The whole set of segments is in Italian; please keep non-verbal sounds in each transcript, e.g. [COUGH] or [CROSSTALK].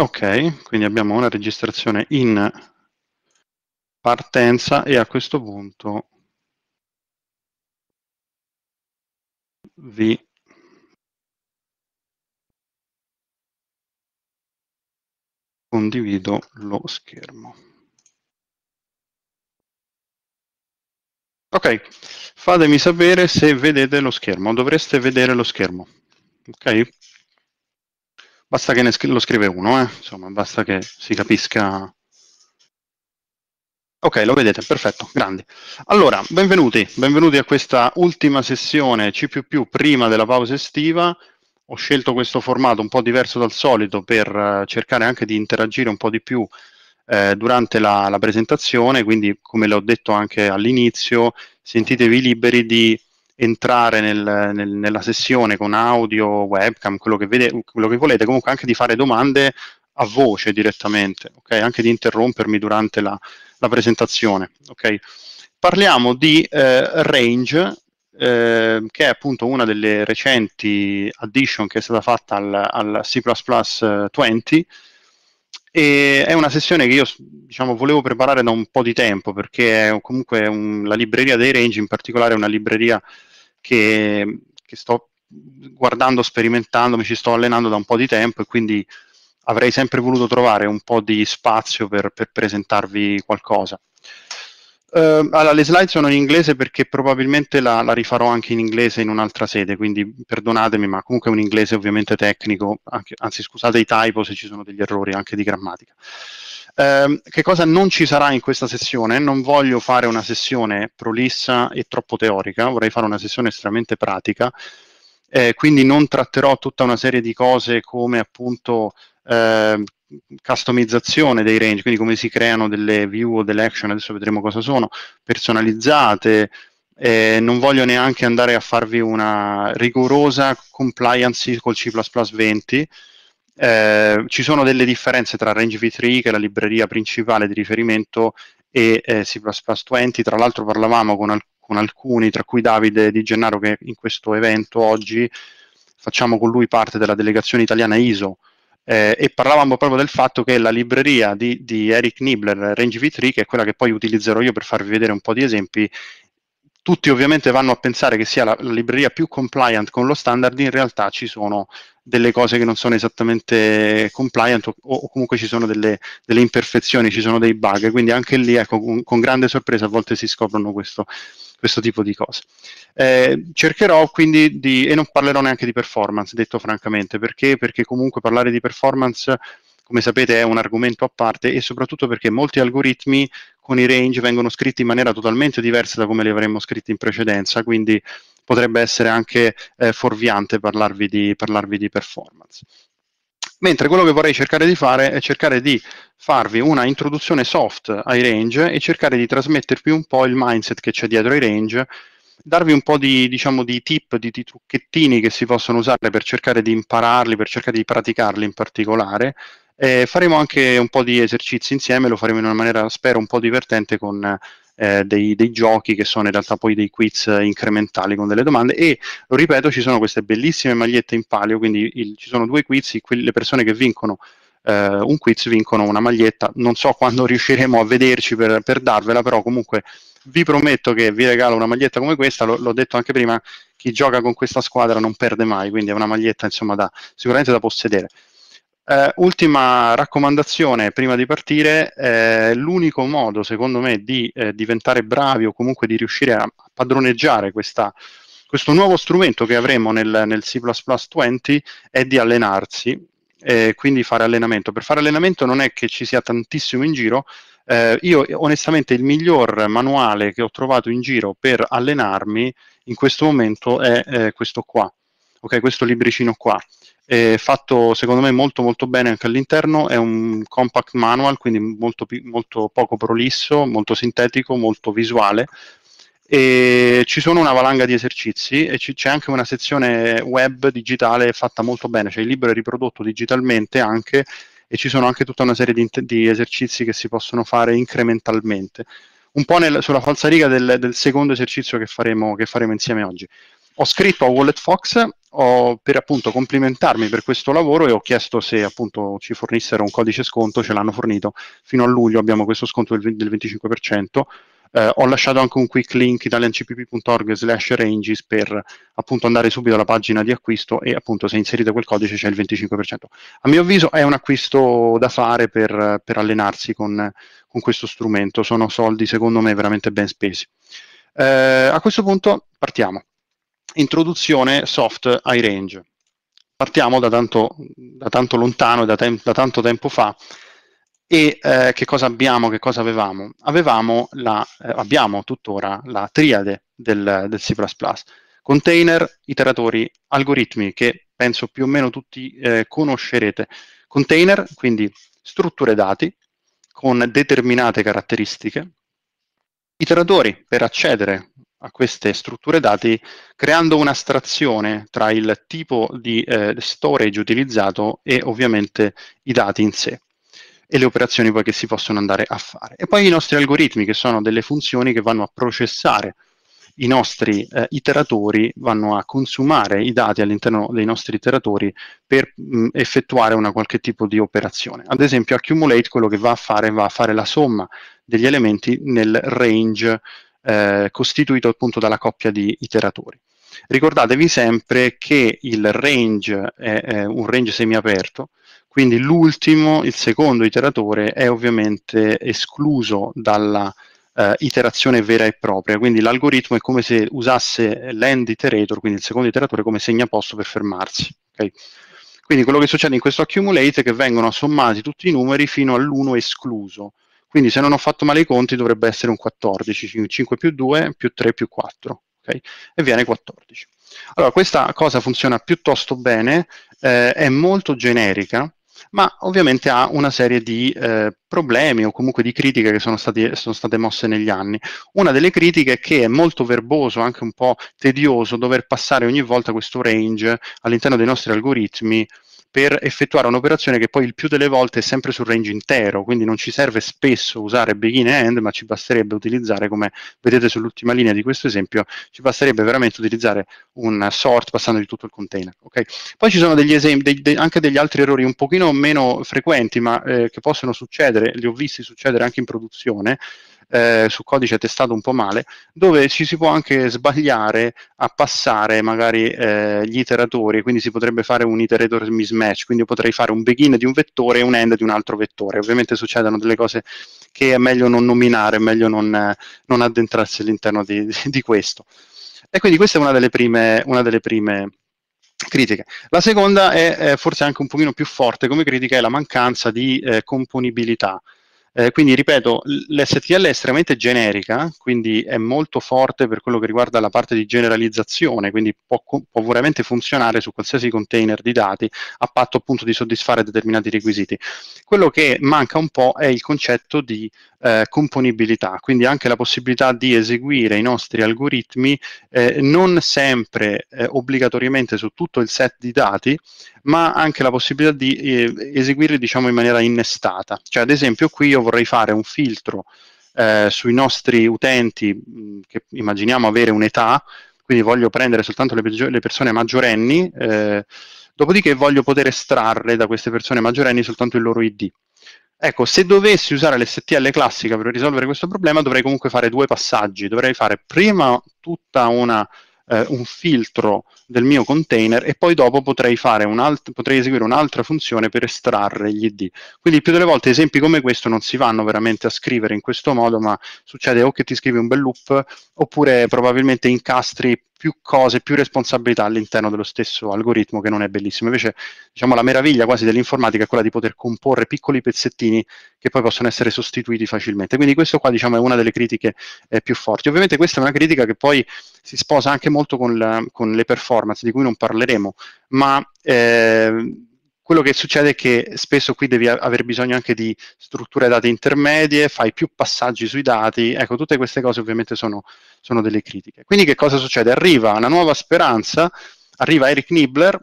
Ok, quindi abbiamo una registrazione in partenza e a questo punto vi condivido lo schermo. Ok, fatemi sapere se vedete lo schermo, dovreste vedere lo schermo. Ok? Basta che scri- lo scrive uno, eh? insomma, basta che si capisca. Ok, lo vedete, perfetto, grandi. Allora, benvenuti, benvenuti a questa ultima sessione C++ prima della pausa estiva. Ho scelto questo formato un po' diverso dal solito per eh, cercare anche di interagire un po' di più eh, durante la, la presentazione, quindi come l'ho detto anche all'inizio, sentitevi liberi di entrare nel, nel, nella sessione con audio, webcam, quello che, vede, quello che volete, comunque anche di fare domande a voce direttamente, okay? anche di interrompermi durante la, la presentazione. Okay? Parliamo di eh, Range, eh, che è appunto una delle recenti addition che è stata fatta al, al C++ 20, eh, e è una sessione che io diciamo, volevo preparare da un po' di tempo perché è comunque un, la libreria dei range in particolare è una libreria che, che sto guardando, sperimentando, mi ci sto allenando da un po' di tempo e quindi avrei sempre voluto trovare un po' di spazio per, per presentarvi qualcosa. Uh, allora, le slide sono in inglese perché probabilmente la, la, rifarò anche in inglese in un'altra sede, quindi perdonatemi, ma comunque è un inglese ovviamente tecnico, anche, anzi scusate i typo se ci sono degli errori anche di grammatica. Ehm, che cosa non ci sarà in questa sessione? Non voglio fare una sessione prolissa e troppo teorica, vorrei fare una sessione estremamente pratica, eh, quindi non tratterò tutta una serie di cose come appunto eh, customizzazione dei range, quindi come si creano delle view o delle action, adesso vedremo cosa sono, personalizzate, eh, non voglio neanche andare a farvi una rigorosa compliance col C++ 20, eh, ci sono delle differenze tra Range V3, che è la libreria principale di riferimento, e eh, C20. Tra l'altro parlavamo con, al- con, alcuni, tra cui Davide Di Gennaro, che in questo evento oggi facciamo con lui parte della delegazione italiana ISO, eh, e parlavamo proprio del fatto che la libreria di, di Eric Nibbler, Range V3, che è quella che poi utilizzerò io per farvi vedere un po' di esempi, tutti ovviamente vanno a pensare che sia la, la, libreria più compliant con lo standard, in realtà ci sono delle cose che non sono esattamente compliant o, o comunque ci sono delle, delle, imperfezioni, ci sono dei bug, quindi anche lì ecco, con, con, grande sorpresa a volte si scoprono questo, questo tipo di cose. Eh, cercherò quindi di, e non parlerò neanche di performance, detto francamente, perché? Perché comunque parlare di performance come sapete è un argomento a parte e soprattutto perché molti algoritmi con i range vengono scritti in maniera totalmente diversa da come li avremmo scritti in precedenza, quindi potrebbe essere anche eh, fuorviante parlarvi di, parlarvi di performance. Mentre quello che vorrei cercare di fare è cercare di farvi una introduzione soft ai range e cercare di trasmettervi un po' il mindset che c'è dietro ai range, darvi un po' di, diciamo, di tip, di, di, trucchettini che si possono usare per cercare di impararli, per cercare di praticarli in particolare eh, faremo anche un po' di esercizi insieme, lo faremo in una maniera, spero, un po' divertente con eh, dei, dei, giochi che sono in realtà poi dei quiz incrementali con delle domande e lo ripeto ci sono queste bellissime magliette in palio quindi il, ci sono due quiz le persone che vincono eh, un quiz vincono una maglietta non so quando riusciremo a vederci per, per darvela però comunque vi prometto che vi regalo una maglietta come questa lo, l'ho detto anche prima chi gioca con questa squadra non perde mai quindi è una maglietta insomma da, sicuramente da possedere eh, ultima raccomandazione prima di partire, eh, l'unico modo secondo me di eh, diventare bravi o comunque di riuscire a padroneggiare questa, questo nuovo strumento che avremo nel, nel C20 è di allenarsi, quindi fare allenamento. Per fare allenamento non è che ci sia tantissimo in giro, eh, io onestamente il miglior manuale che ho trovato in giro per allenarmi in questo momento è eh, questo qua, ok? Questo libricino qua, è fatto secondo me molto molto bene anche all'interno, è un compact manual, quindi molto, molto poco prolisso, molto sintetico, molto visuale, e ci sono una valanga di esercizi e c- c'è anche una sezione web digitale fatta molto bene, cioè il libro è riprodotto digitalmente anche e ci sono anche tutta una serie di, di esercizi che si possono fare incrementalmente, un po' nel, sulla falsariga del, del secondo esercizio che faremo, che faremo insieme oggi ho scritto a Wallet Fox ho, per appunto complimentarmi per questo lavoro e ho chiesto se appunto ci fornissero un codice sconto, ce l'hanno fornito, fino a luglio abbiamo questo sconto del, del 25%, eh, ho lasciato anche un quick link italiancpp.org slash ranges per appunto andare subito alla pagina di acquisto e appunto se inserite quel codice c'è il 25%. A mio avviso è un acquisto da fare per, per allenarsi con, con questo strumento, sono soldi secondo me veramente ben spesi. Eh, a questo punto partiamo introduzione soft ai range. Partiamo da tanto, da tanto lontano da, te da, tanto tempo fa. E eh, che cosa abbiamo, che cosa avevamo? Avevamo la, eh, abbiamo tuttora la triade del, del, C++. Container, iteratori, algoritmi, che penso più o meno tutti eh, conoscerete. Container, quindi strutture dati con determinate caratteristiche. Iteratori, per accedere a queste strutture dati creando un'astrazione tra il tipo di eh, storage utilizzato e ovviamente i dati in sé e le operazioni poi che si possono andare a fare. E poi i nostri algoritmi che sono delle funzioni che vanno a processare i nostri eh, iteratori vanno a consumare i dati all'interno dei nostri iteratori per mh, mm, effettuare una qualche tipo di operazione. Ad esempio Accumulate quello che va a fare va a fare la somma degli elementi nel range eh, costituito appunto dalla coppia di iteratori. Ricordatevi sempre che il range è, è un range semiaperto, quindi l'ultimo, il secondo iteratore, è ovviamente escluso dalla eh, iterazione vera e propria, quindi l'algoritmo è come se usasse l'end iterator, quindi il secondo iteratore, come segnaposto per fermarsi. Okay? Quindi quello che succede in questo accumulate è che vengono sommati tutti i numeri fino all'1 escluso, quindi se non ho fatto male i conti dovrebbe essere un 14, 5 più 2 più 3 più 4, okay? e viene 14. Allora questa cosa funziona piuttosto bene, eh, è molto generica, ma ovviamente ha una serie di eh, problemi o comunque di critiche che sono, stati, sono, state mosse negli anni. Una delle critiche è che è molto verboso, anche un po' tedioso, dover passare ogni volta questo range all'interno dei nostri algoritmi per effettuare un'operazione che poi il più delle volte è sempre sul range intero, quindi non ci serve spesso usare begin e end, ma ci basterebbe utilizzare, come vedete sull'ultima linea di questo esempio, ci basterebbe veramente utilizzare un sort passando di tutto il container. Okay? Poi ci sono degli esempi, dei, de, anche degli altri errori un pochino meno frequenti, ma eh, che possono succedere, li ho visti succedere anche in produzione, eh, su codice testato un po' male, dove ci si può anche sbagliare a passare magari eh, gli iteratori, quindi si potrebbe fare un iterator mismatch, quindi potrei fare un begin di un vettore e un end di un altro vettore. Ovviamente succedono delle cose che è meglio non nominare, è meglio non, non addentrarsi all'interno di, [LAUGHS] di, questo. E quindi questa è una delle prime, una delle prime critiche. La seconda è eh, forse anche un pochino più forte come critica, è la mancanza di eh, componibilità. Eh, quindi ripeto, l'STL è estremamente generica, quindi è molto forte per quello che riguarda la parte di generalizzazione, quindi può, può veramente funzionare su qualsiasi container di dati a patto appunto di soddisfare determinati requisiti. Quello che manca un po' è il concetto di eh, componibilità, quindi anche la possibilità di eseguire i nostri algoritmi eh, non sempre eh, obbligatoriamente su tutto il set di dati, ma anche la possibilità di eh, eseguirli diciamo in maniera innestata. Cioè ad esempio qui io vorrei fare un filtro eh, sui nostri utenti mh, che immaginiamo avere un'età, quindi voglio prendere soltanto le, le persone maggiorenni, eh, dopodiché voglio poter estrarre da queste persone maggiorenni soltanto il loro ID. Ecco, se dovessi usare l'STL classica per risolvere questo problema, dovrei comunque fare due passaggi. Dovrei fare prima tutta una eh, un filtro del mio container e poi dopo potrei, alt- potrei, eseguire un'altra funzione per estrarre gli ID. Quindi più delle volte esempi come questo non si vanno veramente a scrivere in questo modo, ma succede o che ti scrivi un bel loop oppure probabilmente incastri più cose, più responsabilità all'interno dello stesso algoritmo che non è bellissimo. Invece, diciamo, la meraviglia quasi dell'informatica è quella di poter comporre piccoli pezzettini che poi possono essere sostituiti facilmente. Quindi questo qua, diciamo, è una delle critiche eh, più forti. Ovviamente questa è una critica che poi si sposa anche molto con, la, con le performance, di cui non parleremo, ma... Eh, quello che succede è che spesso qui devi aver bisogno anche di strutture dati intermedie, fai più passaggi sui dati, ecco, tutte queste cose ovviamente sono, sono delle critiche. Quindi che cosa succede? Arriva una nuova speranza, arriva Eric Nibbler,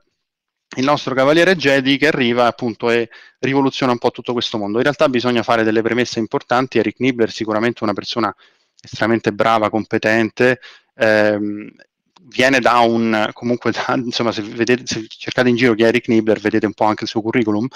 il nostro cavaliere Jedi che arriva appunto e rivoluziona un po' tutto questo mondo. In realtà bisogna fare delle premesse importanti, Eric Nibbler è sicuramente una persona estremamente brava, competente, ehm, viene da un, comunque, da, [LAUGHS] insomma, se, vedete, se cercate in giro Gary Knibler, vedete un po' anche il suo curriculum,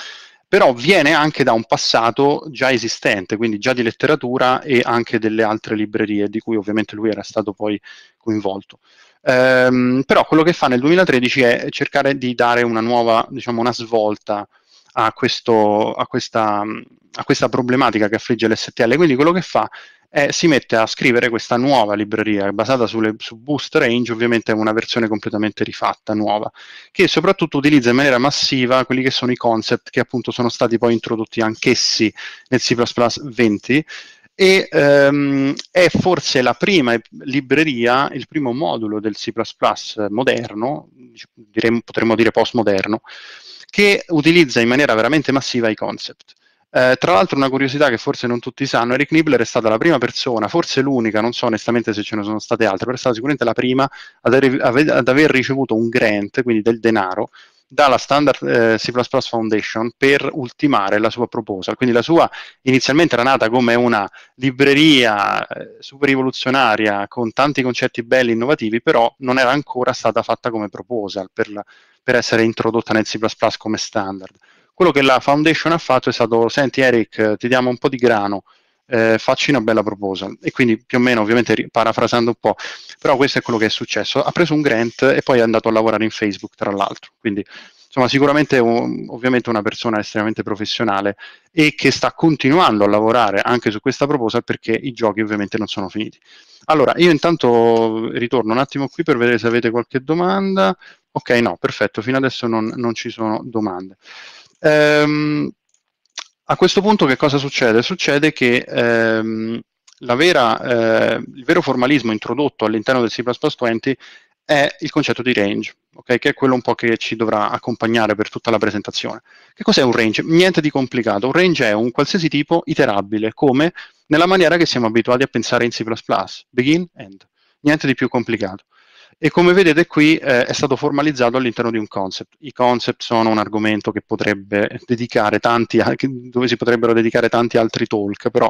però viene anche da un passato già esistente, quindi già di letteratura e anche delle altre librerie di cui ovviamente lui era stato poi coinvolto. Ehm, però quello che fa nel 2013 è cercare di dare una nuova, diciamo, una svolta a, questo, a, questa, a questa problematica che affligge l'STL, quindi quello che fa eh, si mette a scrivere questa nuova libreria basata sulle, su Boost Range, ovviamente è una versione completamente rifatta, nuova, che soprattutto utilizza in maniera massiva quelli che sono i concept che appunto sono stati poi introdotti anch'essi nel C++ 20 e ehm, è forse la prima libreria, il primo modulo del C++ moderno, diremo, potremmo dire postmoderno, che utilizza in maniera veramente massiva i concept. Eh, tra l'altro una curiosità che forse non tutti sanno, Eric Nibbler è stata la prima persona, forse l'unica, non so onestamente se ce ne sono state altre, però è stata sicuramente la prima ad, ave- ad aver ricevuto un grant, quindi del denaro, dalla Standard eh, C++ Foundation per ultimare la sua proposal. Quindi la sua inizialmente era nata come una libreria eh, super rivoluzionaria con tanti concetti belli e innovativi, però non era ancora stata fatta come proposal per, la- per essere introdotta nel C++ come standard quello che la foundation ha fatto è stato, senti Eric, ti diamo un po' di grano, eh, facci una bella proposta E quindi più o meno, ovviamente parafrasando un po', però questo è quello che è successo. Ha preso un grant e poi è andato a lavorare in Facebook, tra l'altro. Quindi, insomma, sicuramente un, ovviamente una persona estremamente professionale e che sta continuando a lavorare anche su questa proposta perché i giochi ovviamente non sono finiti. Allora, io intanto ritorno un attimo qui per vedere se avete qualche domanda. Ok, no, perfetto, fino adesso non, non ci sono domande. Ehm, a questo punto che cosa succede? Succede che ehm, vera, eh, il vero formalismo introdotto all'interno del C20 è il concetto di range, okay? che è quello un po' che ci dovrà accompagnare per tutta la presentazione. Che cos'è un range? Niente di complicato, un range è un qualsiasi tipo iterabile, come nella maniera che siamo abituati a pensare in C++, begin, end, niente di più complicato e come vedete qui eh, è stato formalizzato all'interno di un concept. I concept sono un argomento potrebbe tanti, dove si potrebbero dedicare tanti altri talk, però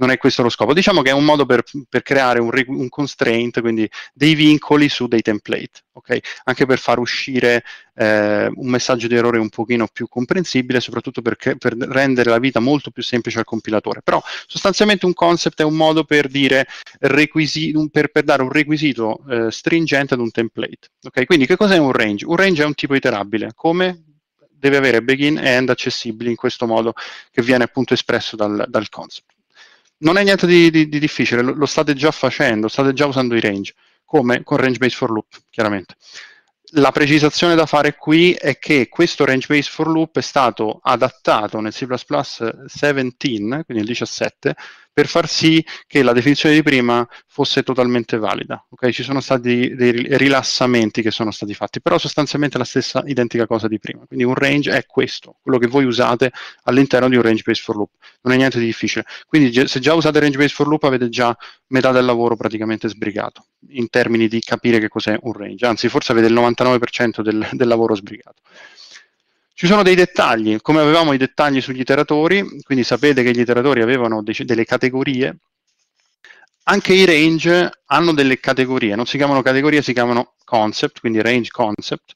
non è questo lo scopo. Diciamo che è un modo per, per creare un, un, constraint, quindi dei vincoli su dei template, okay? anche per far uscire eh, un messaggio di errore un pochino più comprensibile, soprattutto per, per rendere la vita molto più semplice al compilatore. Però sostanzialmente un concept è un modo per, dire requisi- per, per dare un requisito eh, stringente ad un template. Okay? Quindi che cos'è un range? Un range è un tipo iterabile, come deve avere begin e end accessibili in questo modo che viene appunto espresso dal, dal concept non è niente di, di, di difficile, lo, lo, state già facendo, state già usando i range, come con range base for loop, chiaramente. La precisazione da fare qui è che questo range base for loop è stato adattato nel C++ 17, quindi il 17, per far sì che la definizione di prima fosse totalmente valida. Okay? Ci sono stati dei rilassamenti che sono stati fatti, però sostanzialmente la stessa identica cosa di prima. Quindi un range è questo, quello che voi usate all'interno di un range based for loop. Non è niente di difficile. Quindi se già usate range based for loop avete già metà del lavoro praticamente sbrigato in termini di capire che cos'è un range. Anzi, forse avete il 99% del, del lavoro sbrigato. Ci sono dei dettagli, come avevamo i dettagli sugli iteratori, quindi sapete che gli iteratori avevano dec- delle categorie, anche i range hanno delle categorie, non si chiamano categorie, si chiamano concept, quindi range concept.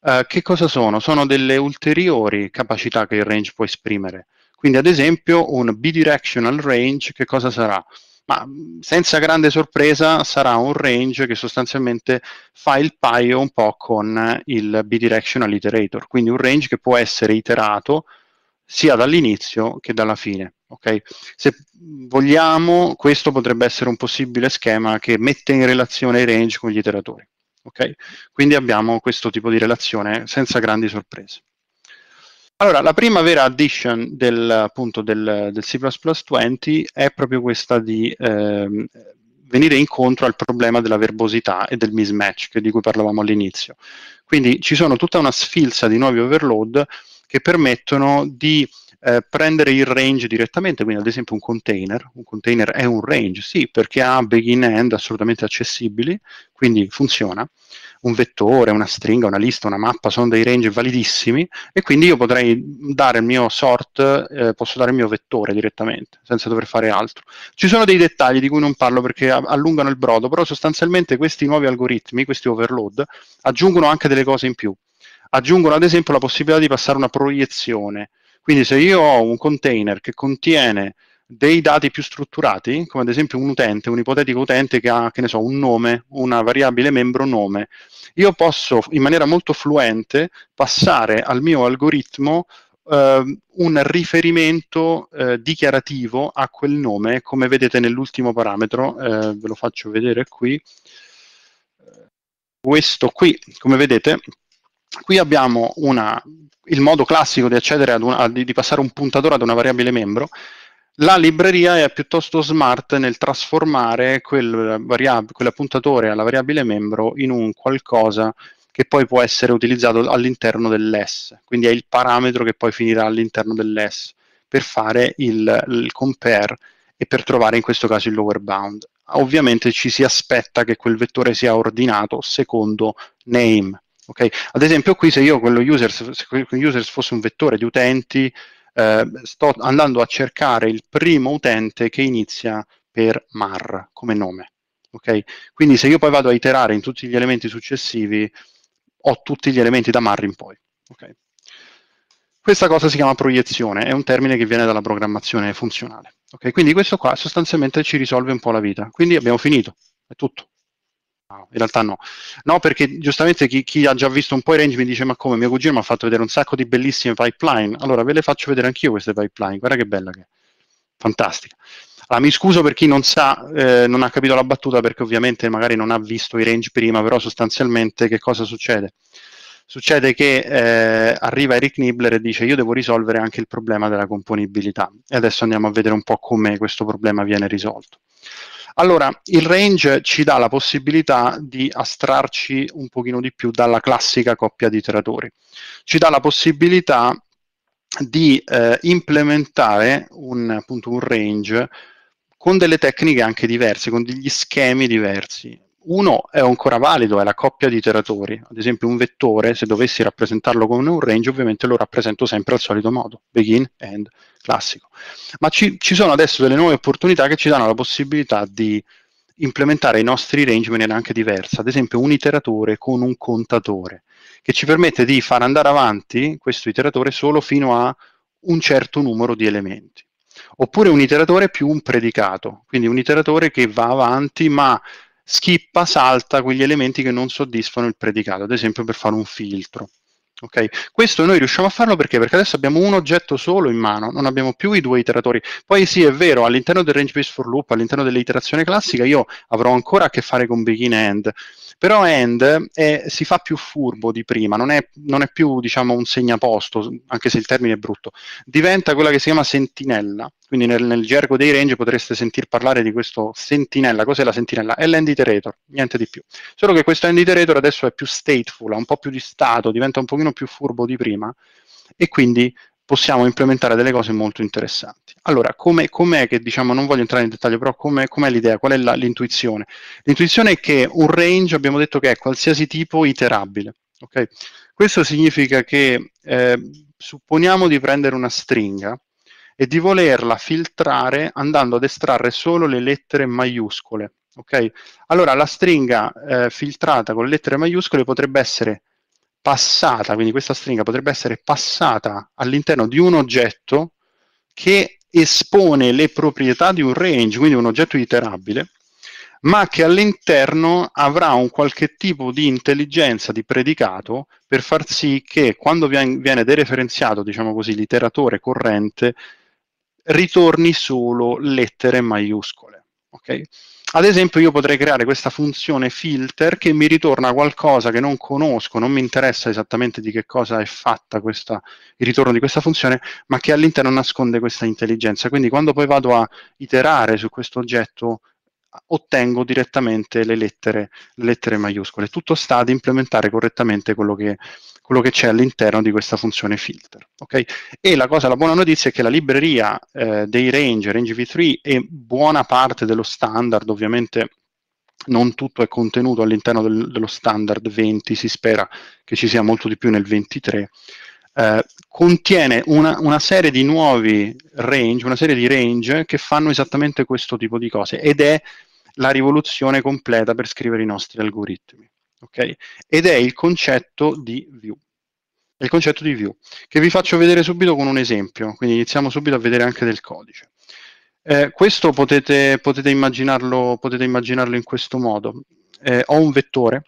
Uh, che cosa sono? Sono delle ulteriori capacità che il range può esprimere. Quindi ad esempio un bidirectional range che cosa sarà? ma mm, senza grande sorpresa sarà un range che sostanzialmente fa il paio un po' con il bidirectional iterator, quindi un range che può essere iterato sia dall'inizio che dalla fine. Okay? Se vogliamo, questo potrebbe essere un possibile schema che mette in relazione i range con gli iteratori. Okay? Quindi abbiamo questo tipo di relazione senza grandi sorprese. Allora, la prima vera addition del, appunto, del, del C++20 è proprio questa di ehm, venire incontro al problema della verbosità e del mismatch di cui parlavamo all'inizio. Quindi ci sono tutta una sfilza di nuovi overload che permettono di eh, prendere il range direttamente, quindi ad esempio un container, un container è un range, sì, perché ha begin end assolutamente accessibili, quindi funziona, un vettore, una stringa, una lista, una mappa, sono dei range validissimi e quindi io potrei dare il mio sort, eh, posso dare il mio vettore direttamente, senza dover fare altro. Ci sono dei dettagli di cui non parlo perché allungano il brodo, però sostanzialmente questi nuovi algoritmi, questi overload, aggiungono anche delle cose in più. Aggiungono ad esempio la possibilità di passare una proiezione. Quindi se io ho un container che contiene dei dati più strutturati, come ad esempio un utente, un ipotetico utente che ha, che ne so, un nome, una variabile membro nome, io posso in maniera molto fluente passare al mio algoritmo eh, un riferimento eh, dichiarativo a quel nome, come vedete nell'ultimo parametro, eh, ve lo faccio vedere qui. Questo qui, come vedete, qui abbiamo una, il modo classico di, accedere ad una, di, di passare un puntatore ad una variabile membro, la libreria è piuttosto smart nel trasformare quel variab- quell'appuntatore alla variabile membro in un qualcosa che poi può essere utilizzato all'interno dell'S, quindi è il parametro che poi finirà all'interno dell'S per fare il, il compare e per trovare in questo caso il lower bound. Ovviamente ci si aspetta che quel vettore sia ordinato secondo name. Okay? Ad esempio qui se io quello users, se quello users fosse un vettore di utenti, eh, sto andando a cercare il primo utente che inizia per mar come nome. Okay? Quindi se io poi vado a iterare in tutti gli elementi successivi, ho tutti gli elementi da mar in poi. Okay? Questa cosa si chiama proiezione, è un termine che viene dalla programmazione funzionale. Okay? Quindi questo qua sostanzialmente ci risolve un po' la vita. Quindi abbiamo finito, è tutto in realtà no. No, perché giustamente chi, chi, ha già visto un po' i range mi dice: Ma come mio cugino mi ha fatto vedere un sacco di bellissime pipeline. Allora ve le faccio vedere anch'io queste pipeline. Guarda che bella che è. Fantastica. Allora, ah, mi scuso per chi non sa, eh, non ha capito la battuta, perché ovviamente magari non ha visto i range prima, però sostanzialmente che cosa succede? Succede che eh, arriva Eric Nibbler e dice io devo risolvere anche il problema della componibilità. E adesso andiamo a vedere un po' come questo problema viene risolto. Allora, il range ci dà la possibilità di astrarci un pochino di più dalla classica coppia di iteratori. Ci dà la possibilità di eh, implementare un, appunto, un range con delle tecniche anche diverse, con degli schemi diversi uno è ancora valido, è la coppia di iteratori. Ad esempio, un vettore, se dovessi rappresentarlo con un range, ovviamente lo rappresento sempre al solito modo, begin, end, classico. Ma ci, ci sono adesso delle nuove opportunità che ci danno la possibilità di implementare i nostri range in maniera anche diversa, ad esempio un iteratore con un contatore, che ci permette di far andare avanti questo iteratore solo fino a un certo numero di elementi. Oppure un iteratore più un predicato, quindi un iteratore che va avanti ma schippa, salta quegli elementi che non soddisfano il predicato, ad esempio per fare un filtro. Okay. Questo noi riusciamo a farlo perché? perché? adesso abbiamo un oggetto solo in mano, non abbiamo più i due iteratori. Poi sì, è vero, all'interno del range based for loop, all'interno dell'iterazione classica, io avrò ancora a che fare con begin end, però end è, si fa più furbo di prima, non è, non è più diciamo, un segnaposto, anche se il termine è brutto, diventa quella che si chiama sentinella, quindi nel, nel gergo dei range potreste sentir parlare di questo sentinella. Cos'è la sentinella? È l'end iterator, niente di più. Solo che questo end iterator adesso è più stateful, ha un po' più di stato, diventa un pochino più furbo di prima e quindi possiamo implementare delle cose molto interessanti. Allora, com'è, com'è che, diciamo, non voglio entrare in dettaglio, però com'è, com'è l'idea, qual è l'intuizione? L'intuizione è che un range, abbiamo detto che è qualsiasi tipo iterabile, ok? Questo significa che eh, supponiamo di prendere una stringa, e di volerla filtrare andando ad estrarre solo le lettere maiuscole. Okay? Allora la stringa eh, filtrata con le lettere maiuscole potrebbe essere passata, quindi questa stringa potrebbe essere passata all'interno di un oggetto che espone le proprietà di un range, quindi un oggetto iterabile, ma che all'interno avrà un qualche tipo di intelligenza, di predicato, per far sì che quando viene dereferenziato, diciamo così, l'iteratore corrente, ritorni solo lettere maiuscole. Okay? Ad esempio io potrei creare questa funzione filter che mi ritorna qualcosa che non conosco, non mi interessa esattamente di che cosa è fatta questa, il ritorno di questa funzione, ma che all'interno nasconde questa intelligenza. Quindi quando poi vado a iterare su questo oggetto ottengo direttamente le lettere, le lettere maiuscole. Tutto sta ad implementare correttamente quello che, quello che c'è all'interno di questa funzione filter. Okay? E la, cosa, la buona notizia è che la libreria eh, dei range, range v3 e buona parte dello standard, ovviamente non tutto è contenuto all'interno del, dello standard 20, si spera che ci sia molto di più nel 23, eh, contiene una, una, serie di nuovi range, una serie di range che fanno esattamente questo tipo di cose ed è la rivoluzione completa per scrivere i nostri algoritmi. Okay? Ed è il concetto di view. È il concetto di view, che vi faccio vedere subito con un esempio, quindi iniziamo subito a vedere anche del codice. Eh, questo potete, potete, immaginarlo, potete, immaginarlo, in questo modo. Eh, ho un vettore,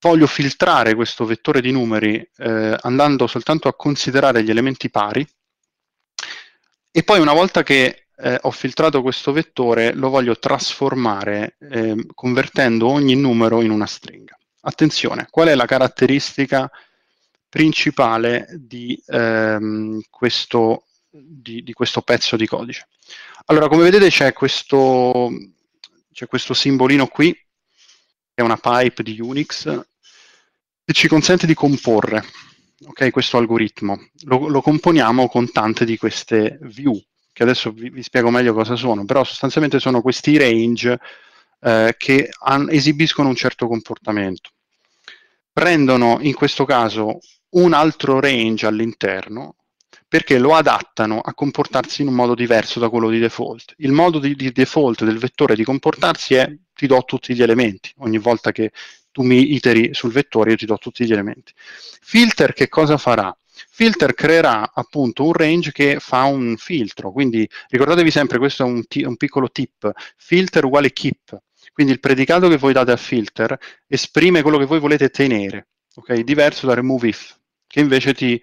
voglio filtrare questo vettore di numeri eh, andando soltanto a considerare gli elementi pari, e poi una volta che eh, ho filtrato questo vettore, lo voglio trasformare eh, convertendo ogni numero in una stringa. Attenzione, qual è la caratteristica principale di, ehm, questo, di, di questo pezzo di codice? Allora, come vedete c'è questo, c'è questo simbolino qui, che è una pipe di Unix, che ci consente di comporre okay, questo algoritmo. Lo, lo, componiamo con tante di queste view, che adesso vi, vi spiego meglio cosa sono, però sostanzialmente sono questi range eh, che an- esibiscono un certo comportamento. Prendono in questo caso un altro range all'interno perché lo adattano a comportarsi in un modo diverso da quello di default. Il modo di, di default del vettore di comportarsi è ti do tutti gli elementi, ogni volta che tu mi iteri sul vettore io ti do tutti gli elementi. Filter che cosa farà? Filter creerà appunto un range che fa un filtro, quindi ricordatevi sempre, questo è un, t- un piccolo tip, filter uguale keep, quindi il predicato che voi date a filter esprime quello che voi volete tenere, ok? Diverso da remove if, che invece ti,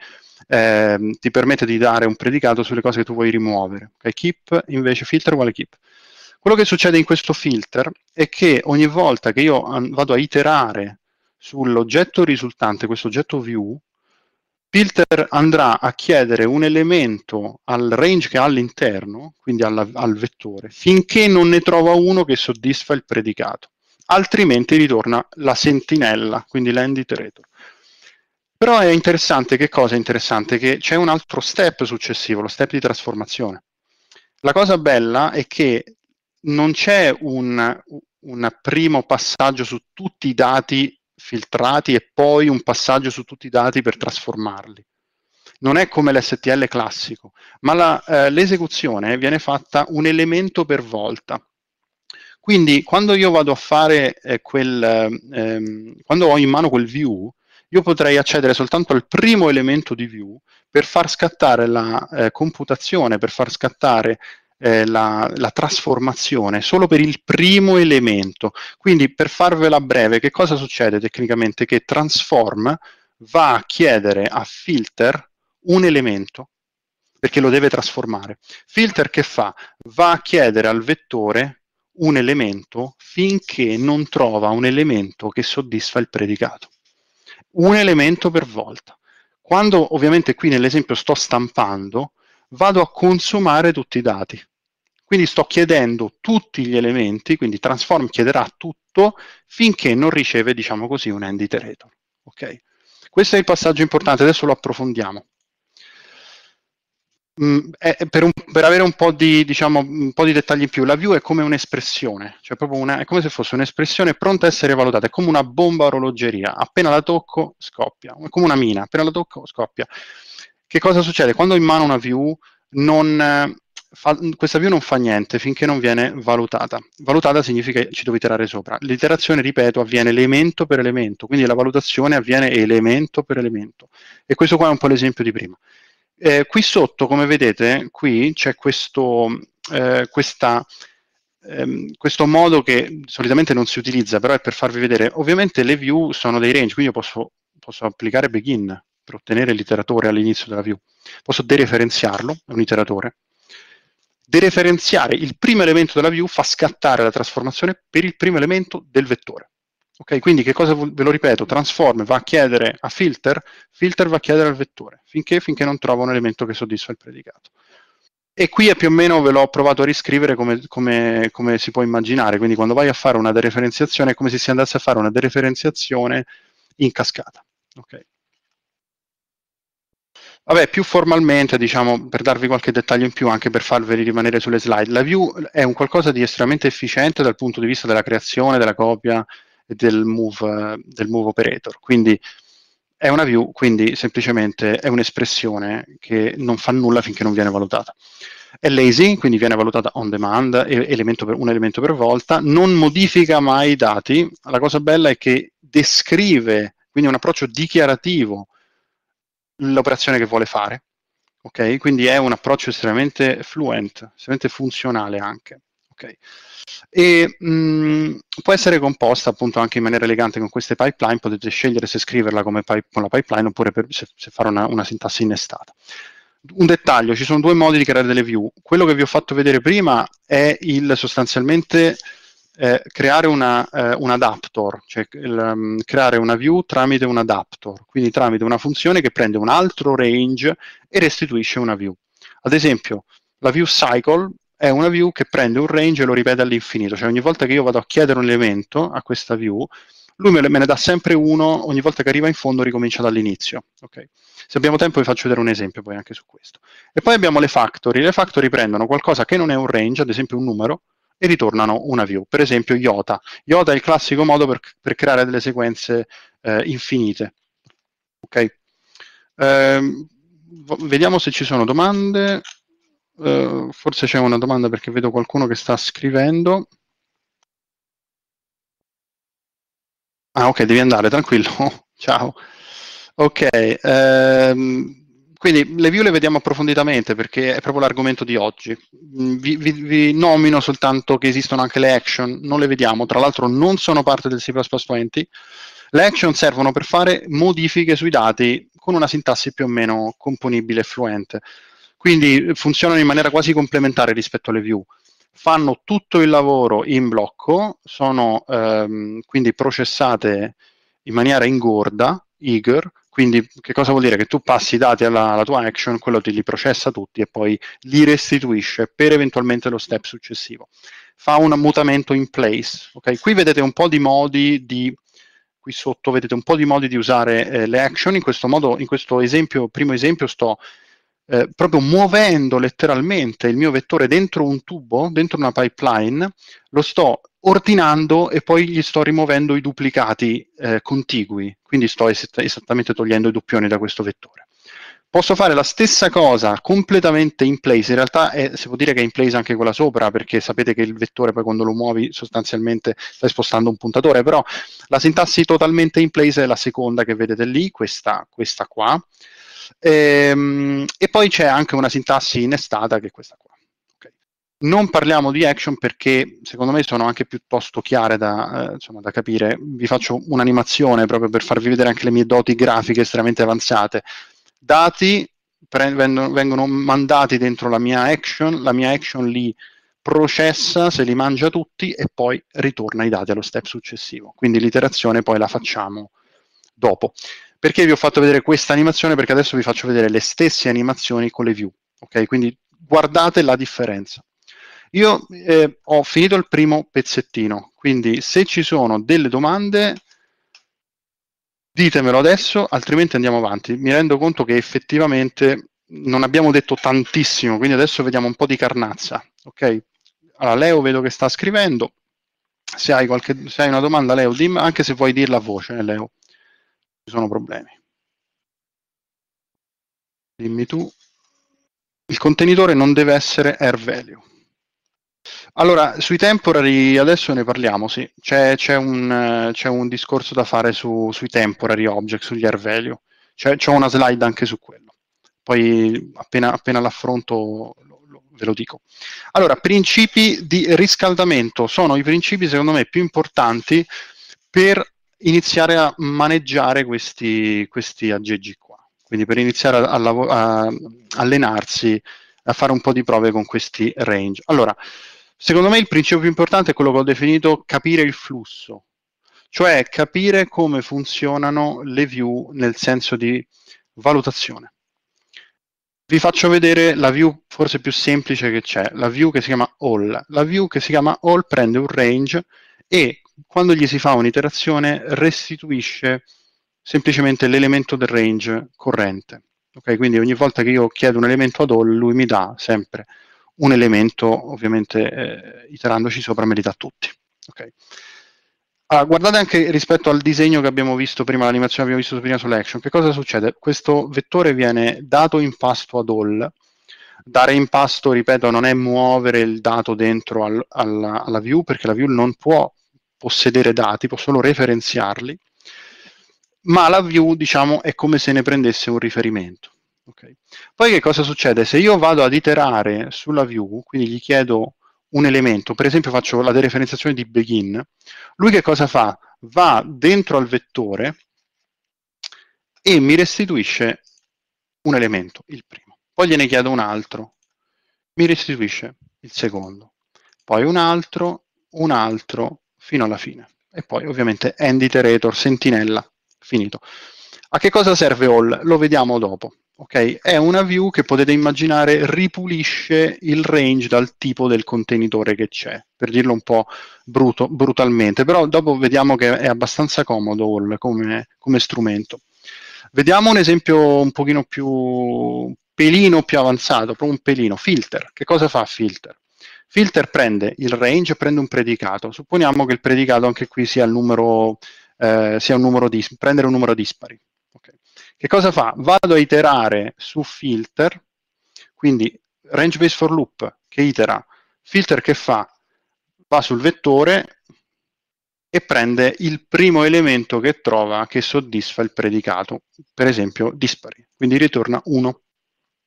eh, ti permette di dare un predicato sulle cose che tu vuoi rimuovere. Okay? Keep invece filter uguale keep. Quello che succede in questo filter è che ogni volta che io vado a iterare sull'oggetto risultante, questo oggetto view, Filter andrà a chiedere un elemento al range che ha all'interno, quindi alla, al vettore, finché non ne trova uno che soddisfa il predicato, altrimenti ritorna la sentinella, quindi l'end iterator. Però è interessante, che cosa è interessante? Che c'è un altro step successivo, lo step di trasformazione. La cosa bella è che non c'è un, un primo passaggio su tutti i dati filtrati e poi un passaggio su tutti i dati per trasformarli. Non è come l'STL classico, ma la, eh, l'esecuzione viene fatta un elemento per volta. Quindi quando io vado a fare eh, quel, ehm, quando ho in mano quel view, io potrei accedere soltanto al primo elemento di view per far scattare la eh, computazione, per far scattare eh, la, la, trasformazione solo per il primo elemento. Quindi per farvela breve, che cosa succede tecnicamente? Che transform va a chiedere a filter un elemento perché lo deve trasformare. Filter che fa? Va a chiedere al vettore un elemento finché non trova un elemento che soddisfa il predicato. Un elemento per volta. Quando ovviamente qui nell'esempio sto stampando, vado a consumare tutti i dati. Quindi sto chiedendo tutti gli elementi, quindi transform chiederà tutto finché non riceve, diciamo così, un end iterator. Okay? Questo è il passaggio importante, adesso lo approfondiamo. Mm, per, un, per, avere un po, di, diciamo, un po, di, dettagli in più, la view è come un'espressione, cioè una, è come se fosse un'espressione pronta a essere valutata, è come una bomba orologeria, appena la tocco scoppia, è come una mina, appena la tocco scoppia. Che cosa succede? Quando ho in mano una view non, fa, questa view non fa niente finché non viene valutata. Valutata significa che ci devo iterare sopra. L'iterazione, ripeto, avviene elemento per elemento, quindi la valutazione avviene elemento per elemento. E questo qua è un po' l'esempio di prima. Eh, qui sotto, come vedete, qui c'è questo, eh, questa, ehm, questo modo che solitamente non si utilizza, però è per farvi vedere. Ovviamente le view sono dei range, quindi io posso, posso applicare begin per ottenere l'iteratore all'inizio della view. Posso dereferenziarlo, è un iteratore dereferenziare il primo elemento della view fa scattare la trasformazione per il primo elemento del vettore. Okay, quindi che cosa ve lo ripeto? Transform va a chiedere a filter, filter va a chiedere al vettore, finché, finché non trova un elemento che soddisfa il predicato. E qui è più o meno, ve l'ho provato a riscrivere come, come, come, si può immaginare, quindi quando vai a fare una dereferenziazione è come se si andasse a fare una dereferenziazione in cascata. Okay. Vabbè, più formalmente, diciamo, per darvi qualche dettaglio in più, anche per farveli rimanere sulle slide, la view è un qualcosa di estremamente efficiente dal punto di vista della creazione, della copia e del move, del move operator. Quindi è una view, quindi semplicemente è un'espressione che non fa nulla finché non viene valutata. È lazy, quindi viene valutata on demand, elemento per, un elemento per volta, non modifica mai i dati. La cosa bella è che descrive, quindi è un approccio dichiarativo l'operazione che vuole fare. Okay? Quindi è un approccio estremamente fluent, estremamente funzionale anche. Okay? E mh, mm, può essere composta appunto anche in maniera elegante con queste pipeline, potete scegliere se scriverla come pi- con la pipeline oppure per, se, se, fare una, una sintassi innestata un dettaglio, ci sono due modi di creare delle view. Quello che vi ho fatto vedere prima è il, sostanzialmente eh, creare una, eh, un adaptor, cioè il, um, creare una view tramite un adaptor, quindi tramite una funzione che prende un altro range e restituisce una view. Ad esempio, la view cycle è una view che prende un range e lo ripete all'infinito, cioè ogni volta che io vado a chiedere un elemento a questa view, lui me ne dà sempre uno, ogni volta che arriva in fondo ricomincia dall'inizio. Okay. Se abbiamo tempo vi faccio vedere un esempio poi anche su questo. E poi abbiamo le factory, le factory prendono qualcosa che non è un range, ad esempio un numero, e ritornano una view. Per esempio IOTA. IOTA è il classico modo per, per creare delle sequenze eh, infinite. Ok? Eh, vediamo se ci sono domande. Eh, forse c'è una domanda perché vedo qualcuno che sta scrivendo. Ah, ok, devi andare, tranquillo. [LAUGHS] Ciao. Ok, ehm, quindi le view le vediamo approfonditamente perché è proprio l'argomento di oggi. Mm, vi, vi, vi, nomino soltanto che esistono anche le action, non le vediamo, tra l'altro non sono parte del C++20. Le action servono per fare modifiche sui dati con una sintassi più o meno componibile e fluente. Quindi funzionano in maniera quasi complementare rispetto alle view. Fanno tutto il lavoro in blocco, sono ehm, quindi processate in maniera ingorda, eager, quindi che cosa vuol dire? Che tu passi i dati alla, alla tua action, quello ti li processa tutti e poi li restituisce per eventualmente lo step successivo. Fa un mutamento in place. Okay? Qui vedete un po' di modi di qui sotto vedete un po' di modi di usare eh, le action. In questo modo, in questo esempio, primo esempio, sto eh, proprio muovendo letteralmente il mio vettore dentro un tubo, dentro una pipeline, lo sto ordinando e poi gli sto rimuovendo i duplicati eh, contigui, quindi sto es- esattamente togliendo i doppioni da questo vettore. Posso fare la stessa cosa completamente in place, in realtà è, eh, si può dire che è in place anche quella sopra, perché sapete che il vettore poi quando lo muovi sostanzialmente stai spostando un puntatore, però la sintassi totalmente in place è la seconda che vedete lì, questa, questa qua, e, ehm, e poi c'è anche una sintassi innestata che è questa qua. Okay. Non parliamo di action perché secondo me sono anche piuttosto chiare da, eh, insomma, da capire. Vi faccio un'animazione proprio per farvi vedere anche le mie doti grafiche estremamente avanzate. Dati pre- vengono mandati dentro la mia action, la mia action li processa, se li mangia tutti e poi ritorna i dati allo step successivo. Quindi l'iterazione poi la facciamo dopo. Perché vi ho fatto vedere questa animazione? Perché adesso vi faccio vedere le stesse animazioni con le view, ok? Quindi guardate la differenza. Io eh, ho finito il primo pezzettino, quindi se ci sono delle domande ditemelo adesso, altrimenti andiamo avanti. Mi rendo conto che effettivamente non abbiamo detto tantissimo, quindi adesso vediamo un po' di carnazza, ok? Allora, Leo vedo che sta scrivendo, se hai, qualche, se hai una domanda Leo, dimmi, anche se vuoi dirla a voce, eh, Leo ci sono problemi. Dimmi tu. Il contenitore non deve essere air value. Allora, sui temporary adesso ne parliamo, sì. C'è, c'è, un, c'è un, discorso da fare su, sui temporary object, sugli air value. C'è, c'ho una slide anche su quello. Poi appena, appena l'affronto lo, lo, ve lo dico. Allora, principi di riscaldamento sono i principi secondo me più importanti per iniziare a maneggiare questi, questi aggeggi qua. Quindi per iniziare a, a, a, allenarsi, a fare un po' di prove con questi range. Allora, secondo me il principio più importante è quello che ho definito capire il flusso, cioè capire come funzionano le view nel senso di valutazione. Vi faccio vedere la view forse più semplice che c'è, la view che si chiama all. La view che si chiama all prende un range e quando gli si fa un'iterazione restituisce semplicemente l'elemento del range corrente. Okay? Quindi ogni volta che io chiedo un elemento ad all, lui mi dà sempre un elemento, ovviamente eh, iterandoci sopra me li dà tutti. Okay? Allora, ah, guardate anche rispetto al disegno che abbiamo visto prima, l'animazione che abbiamo visto prima sull'action, che cosa succede? Questo vettore viene dato in pasto ad all, dare in pasto, ripeto, non è muovere il dato dentro al, alla, alla view, perché la view non può possedere dati, può solo referenziarli, ma la view diciamo, è come se ne prendesse un riferimento. Okay. Poi che cosa succede? Se io vado ad iterare sulla view, quindi gli chiedo un elemento, per esempio faccio la dereferenziazione di begin, lui che cosa fa? Va dentro al vettore e mi restituisce un elemento, il primo. Poi gliene chiedo un altro, mi restituisce il secondo. Poi un altro, un altro, fino alla fine. E poi ovviamente end iterator, sentinella, finito. A che cosa serve all? Lo vediamo dopo. Okay? È una view che potete immaginare ripulisce il range dal tipo del contenitore che c'è, per dirlo un po' bruto, brutalmente, però dopo vediamo che è abbastanza comodo all come, come strumento. Vediamo un esempio un pochino più pelino più avanzato, proprio un pelino, filter. Che cosa fa filter? Filter prende il range, prende un predicato. Supponiamo che il predicato anche qui sia, numero, eh, sia un numero dis- prendere un numero dispari. Okay. Che cosa fa? Vado a iterare su filter, quindi range base for loop che itera, filter che fa? Va sul vettore e prende il primo elemento che trova che soddisfa il predicato, per esempio dispari, quindi ritorna 1.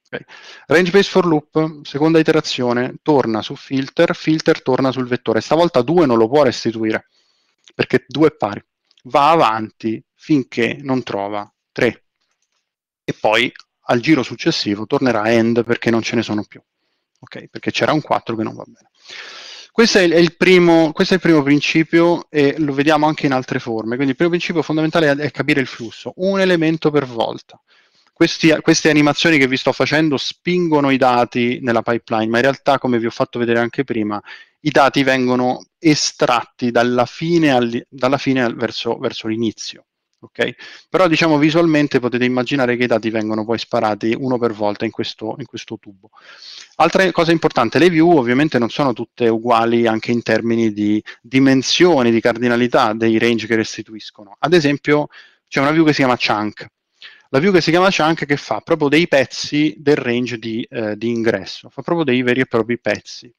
Okay. Range base for loop, seconda iterazione, torna su filter, filter torna sul vettore. Stavolta 2 non lo può restituire, perché 2 è pari. Va avanti finché non trova 3. E poi al giro successivo tornerà end perché non ce ne sono più. Okay, perché c'era un 4 che non va bene. Questo è, il primo, questo è il primo principio e lo vediamo anche in altre forme. Quindi il primo principio fondamentale è capire il flusso, un elemento per volta questi, queste animazioni che vi sto facendo spingono i dati nella pipeline, ma in realtà, come vi ho fatto vedere anche prima, i dati vengono estratti dalla fine, al, dalla fine verso, verso l'inizio. Okay? Però diciamo visualmente potete immaginare che i dati vengono poi sparati uno per volta in questo, in questo, tubo. Altra cosa importante, le view ovviamente non sono tutte uguali anche in termini di dimensioni, di cardinalità dei range che restituiscono. Ad esempio c'è una view che si chiama chunk, la view che si chiama chunk che fa proprio dei pezzi del range di, eh, di ingresso, fa proprio dei veri e propri pezzi.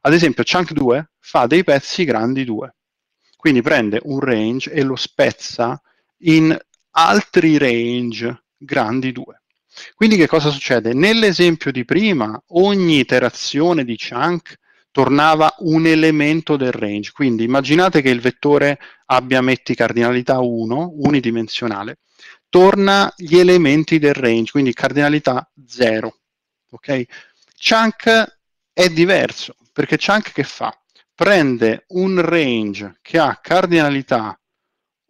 Ad esempio chunk 2 fa dei pezzi grandi 2, quindi prende un range e lo spezza in altri range grandi 2. Quindi che cosa succede? Nell'esempio di prima, ogni iterazione di chunk tornava un elemento del range. Quindi immaginate che il vettore abbia, metti, cardinalità 1, unidimensionale torna gli elementi del range, quindi cardinalità 0. Okay? Chunk è diverso, perché chunk che fa? Prende un range che ha cardinalità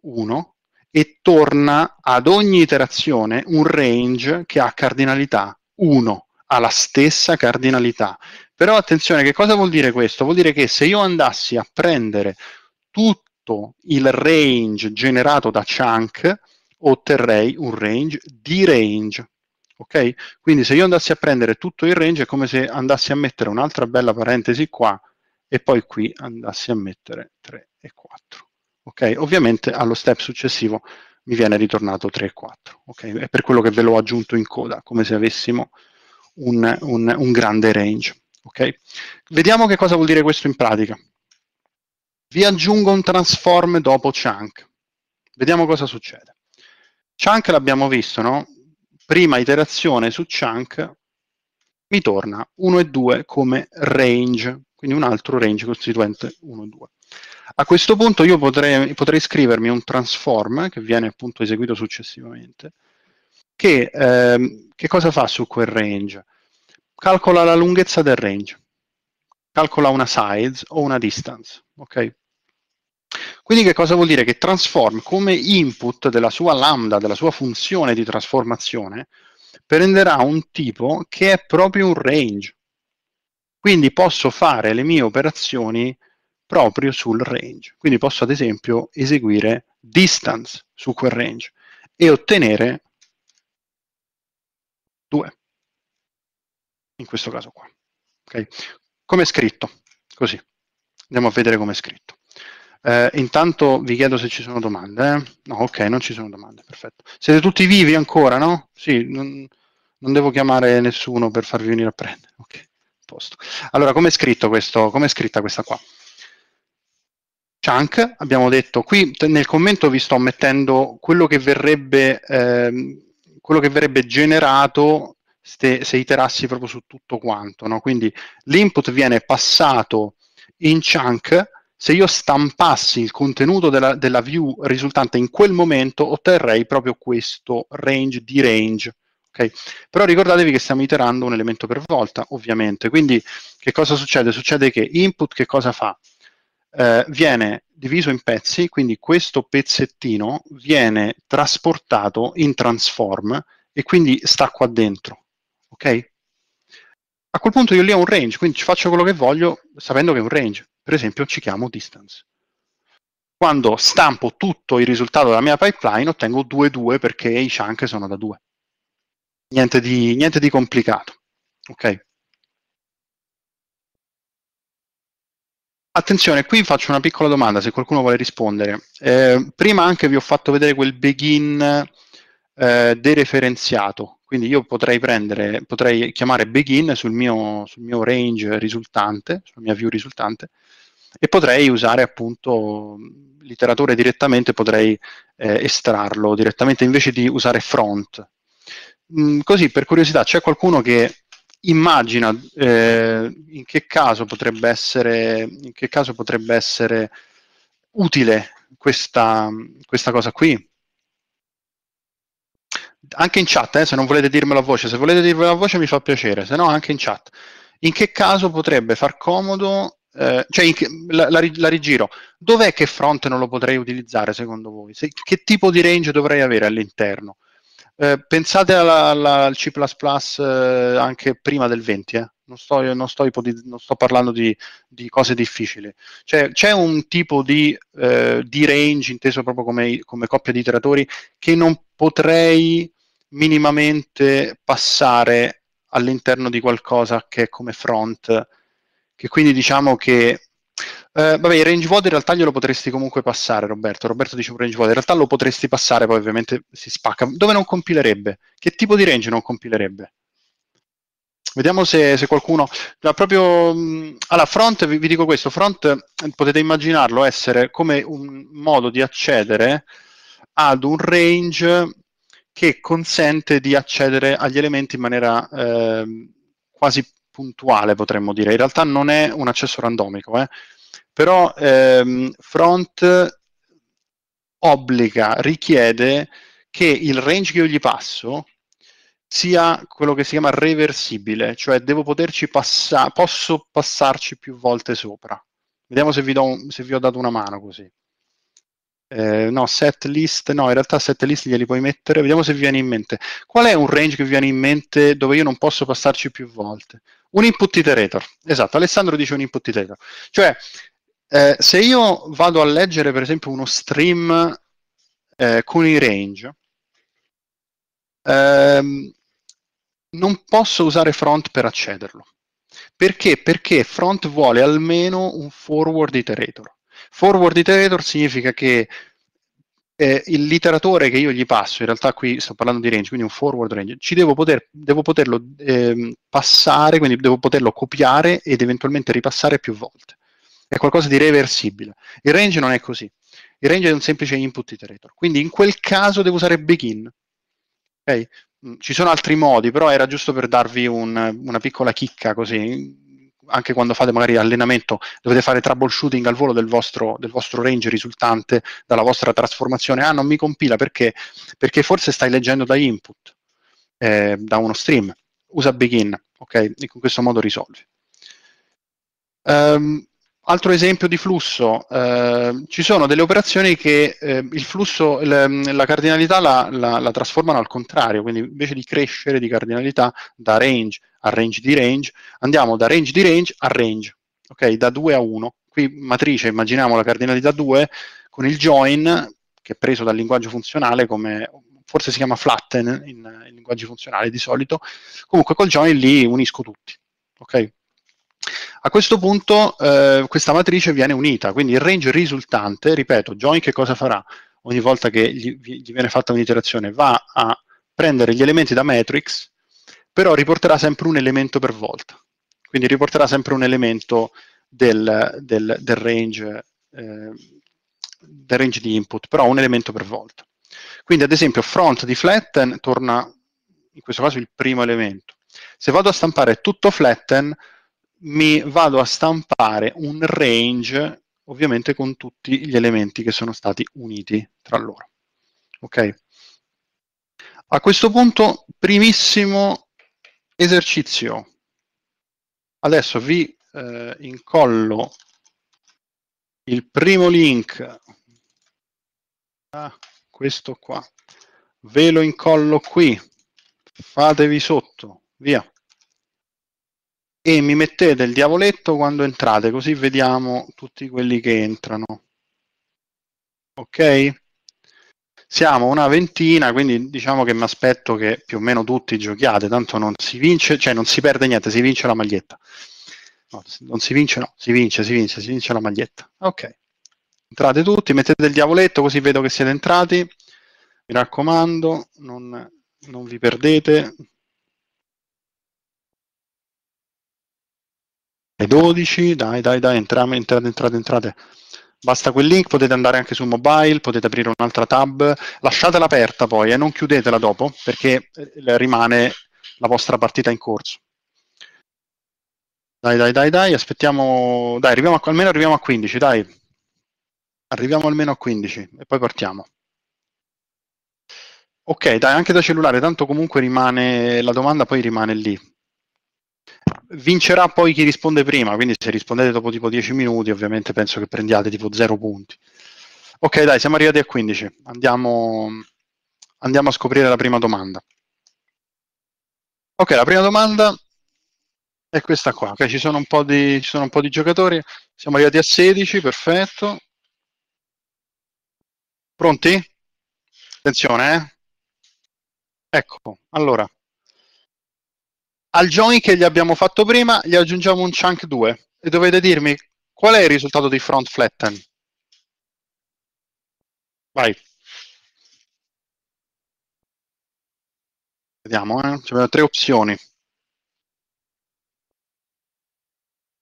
1 e torna ad ogni iterazione un range che ha cardinalità 1, ha la stessa cardinalità. Però attenzione, che cosa vuol dire questo? Vuol dire che se io andassi a prendere tutto il range generato da chunk, otterrei un range di range. Ok? Quindi se io andassi a prendere tutto il range è come se andassi a mettere un'altra bella parentesi qua e poi qui andassi a mettere 3 e 4. Ok? Ovviamente allo step successivo mi viene ritornato 3 e 4. Ok? È per quello che ve l'ho aggiunto in coda, come se avessimo un, un, un grande range. Ok? Vediamo che cosa vuol dire questo in pratica. Vi aggiungo un transform dopo chunk. Vediamo cosa succede. Chunk l'abbiamo visto, no? Prima iterazione su chunk mi torna 1 e 2 come range, quindi un altro range costituente 1 e 2. A questo punto io potrei, potrei scrivermi un transform, che viene appunto eseguito successivamente, che, ehm, che cosa fa su quel range? Calcola la lunghezza del range, calcola una size o una distance, ok? Quindi che cosa vuol dire? Che transform come input della sua lambda, della sua funzione di trasformazione, prenderà un tipo che è proprio un range. Quindi posso fare le mie operazioni proprio sul range. Quindi posso ad esempio eseguire distance su quel range e ottenere 2. In questo caso qua. Okay? Come è scritto? Così. Andiamo a vedere come è scritto. Eh, intanto vi chiedo se ci sono domande. Eh? No, ok, non ci sono domande, perfetto. Siete tutti vivi ancora, no? Sì, non, non devo chiamare nessuno per farvi venire a prendere. Ok, posto. Allora, com'è scritto questo? Com'è scritta questa qua? Chunk, abbiamo detto, qui nel commento vi sto mettendo quello che verrebbe, ehm, quello che verrebbe generato se, se, iterassi proprio su tutto quanto. No? Quindi l'input viene passato in chunk se io stampassi il contenuto della, della, view risultante in quel momento, otterrei proprio questo range di range. Okay? Però ricordatevi che stiamo iterando un elemento per volta, ovviamente. Quindi che cosa succede? Succede che input che cosa fa? Eh, viene diviso in pezzi, quindi questo pezzettino viene trasportato in transform e quindi sta qua dentro. Okay? A quel punto io lì ho un range, quindi ci faccio quello che voglio sapendo che è un range per esempio ci chiamo distance. Quando stampo tutto il risultato della mia pipeline ottengo 2-2 perché i chunk sono da 2. Niente di, niente di complicato. Okay. Attenzione, qui faccio una piccola domanda se qualcuno vuole rispondere. Eh, prima anche vi ho fatto vedere quel begin eh, dereferenziato, quindi io potrei, prendere, potrei chiamare begin sul mio, sul mio range risultante, sulla mia view risultante, e potrei usare appunto l'iteratore direttamente, potrei eh, estrarlo direttamente invece di usare front. Mm, così, per curiosità, c'è qualcuno che immagina eh, in, che caso potrebbe essere, in che caso potrebbe essere utile questa, questa cosa qui? Anche in chat, eh, se non volete dirmelo a voce, se volete dirmelo a voce mi fa piacere, se no anche in chat. In che caso potrebbe far comodo eh, cioè, la, la, la, rigiro, dov'è che front non lo potrei utilizzare secondo voi? Se, che tipo di range dovrei avere all'interno? Eh, pensate alla, alla, al C++ eh, anche prima del 20, eh? non, sto, non, sto non, sto, parlando di, di cose difficili. Cioè, c'è un tipo di, eh, di, range, inteso proprio come, come coppia di iteratori, che non potrei minimamente passare all'interno di qualcosa che è come front che quindi diciamo che eh, vabbè, il range vuoto in realtà glielo potresti comunque passare, Roberto. Roberto dice un range vuoto, in realtà lo potresti passare, poi ovviamente si spacca. Dove non compilerebbe? Che tipo di range non compilerebbe? Vediamo se, se qualcuno... Già, cioè, proprio... Allora, front, vi, vi, dico questo, front eh, potete immaginarlo essere come un modo di accedere ad un range che consente di accedere agli elementi in maniera eh, quasi puntuale, potremmo dire. In realtà non è un accesso randomico, eh? però ehm, front obbliga, richiede che il range che io gli passo sia quello che si chiama reversibile, cioè devo poterci passare, posso passarci più volte sopra. Vediamo se vi, do, se vi ho dato una mano così. Eh, no, set list, no, in realtà set list glieli puoi mettere, vediamo se vi viene in mente. Qual è un range che vi viene in mente dove io non posso passarci più volte? Un input iterator, esatto, Alessandro dice un input iterator. Cioè, eh, se io vado a leggere per esempio uno stream eh, con i range, ehm, non posso usare front per accederlo. Perché? Perché front vuole almeno un forward iterator Forward iterator significa che eh, l'iteratore che io gli passo, in realtà qui sto parlando di range, quindi un forward range, ci devo, poter, devo poterlo eh, passare, quindi devo poterlo copiare ed eventualmente ripassare più volte. È qualcosa di reversibile. Il range non è così. Il range è un semplice input iterator. Quindi in quel caso devo usare begin. Okay? Mm, ci sono altri modi, però era giusto per darvi un, una piccola chicca così anche quando fate magari allenamento, dovete fare troubleshooting al volo del vostro, del vostro range risultante dalla vostra trasformazione. Ah, non mi compila perché? Perché forse stai leggendo da input, eh, da uno stream. Usa begin, ok? In questo modo risolvi. Um, Altro esempio di flusso, eh, ci sono delle operazioni che eh, il flusso, le, la cardinalità la, la, la, trasformano al contrario, quindi invece di crescere di cardinalità da range a range di range, andiamo da range di range a range, ok? Da 2 a 1. Qui matrice, immaginiamo la cardinalità 2 con il join, che è preso dal linguaggio funzionale come forse si chiama flatten in, in linguaggi funzionali di solito, comunque col join lì unisco tutti, ok? A questo punto eh, questa matrice viene unita, quindi il range risultante, ripeto, join che cosa farà? Ogni volta che gli, gli viene fatta un'iterazione va a prendere gli elementi da matrix, però riporterà sempre un elemento per volta. Quindi riporterà sempre un elemento del, del, del, range, eh, del range di input, però un elemento per volta. Quindi ad esempio front di flatten torna in questo caso il primo elemento. Se vado a stampare tutto flatten, mi vado a stampare un range, ovviamente con tutti gli elementi che sono stati uniti tra loro. ok A questo punto, primissimo esercizio. Adesso vi eh, incollo il primo link ah, questo qua ve lo incollo qui fatevi sotto via e mi mettete il diavoletto quando entrate, così vediamo tutti quelli che entrano. Ok? Siamo una ventina, quindi diciamo che mi aspetto che più o meno tutti giochiate, tanto non si vince, cioè non si perde niente, si vince la maglietta. No, non si vince, no, si vince, si vince, si vince la maglietta. Ok. Entrate tutti, mettete il diavoletto così vedo che siete entrati. Mi raccomando, non, non vi perdete, le 12, dai, dai, dai, entrate, entrate, entrate, entrate. Basta quel link, potete andare anche su mobile, potete aprire un'altra tab, lasciatela aperta poi e eh, non chiudetela dopo perché eh, rimane la vostra partita in corso. Dai, dai, dai, dai, aspettiamo, dai, arriviamo a, almeno arriviamo a 15, dai. Arriviamo almeno a 15 e poi partiamo. Ok, dai, anche da cellulare, tanto comunque rimane la domanda, poi rimane lì vincerà poi chi risponde prima, quindi se rispondete dopo tipo 10 minuti ovviamente penso che prendiate tipo 0 punti. Ok dai, siamo arrivati a 15, andiamo, andiamo a scoprire la prima domanda. Ok, la prima domanda è questa qua, okay, ci, sono di, ci sono un po' di giocatori, siamo arrivati a 16, perfetto. Pronti? Attenzione, eh? Ecco, allora, al join che gli abbiamo fatto prima gli aggiungiamo un chunk 2 e dovete dirmi qual è il risultato di front flatten. Vai. Vediamo, eh? abbiamo tre opzioni.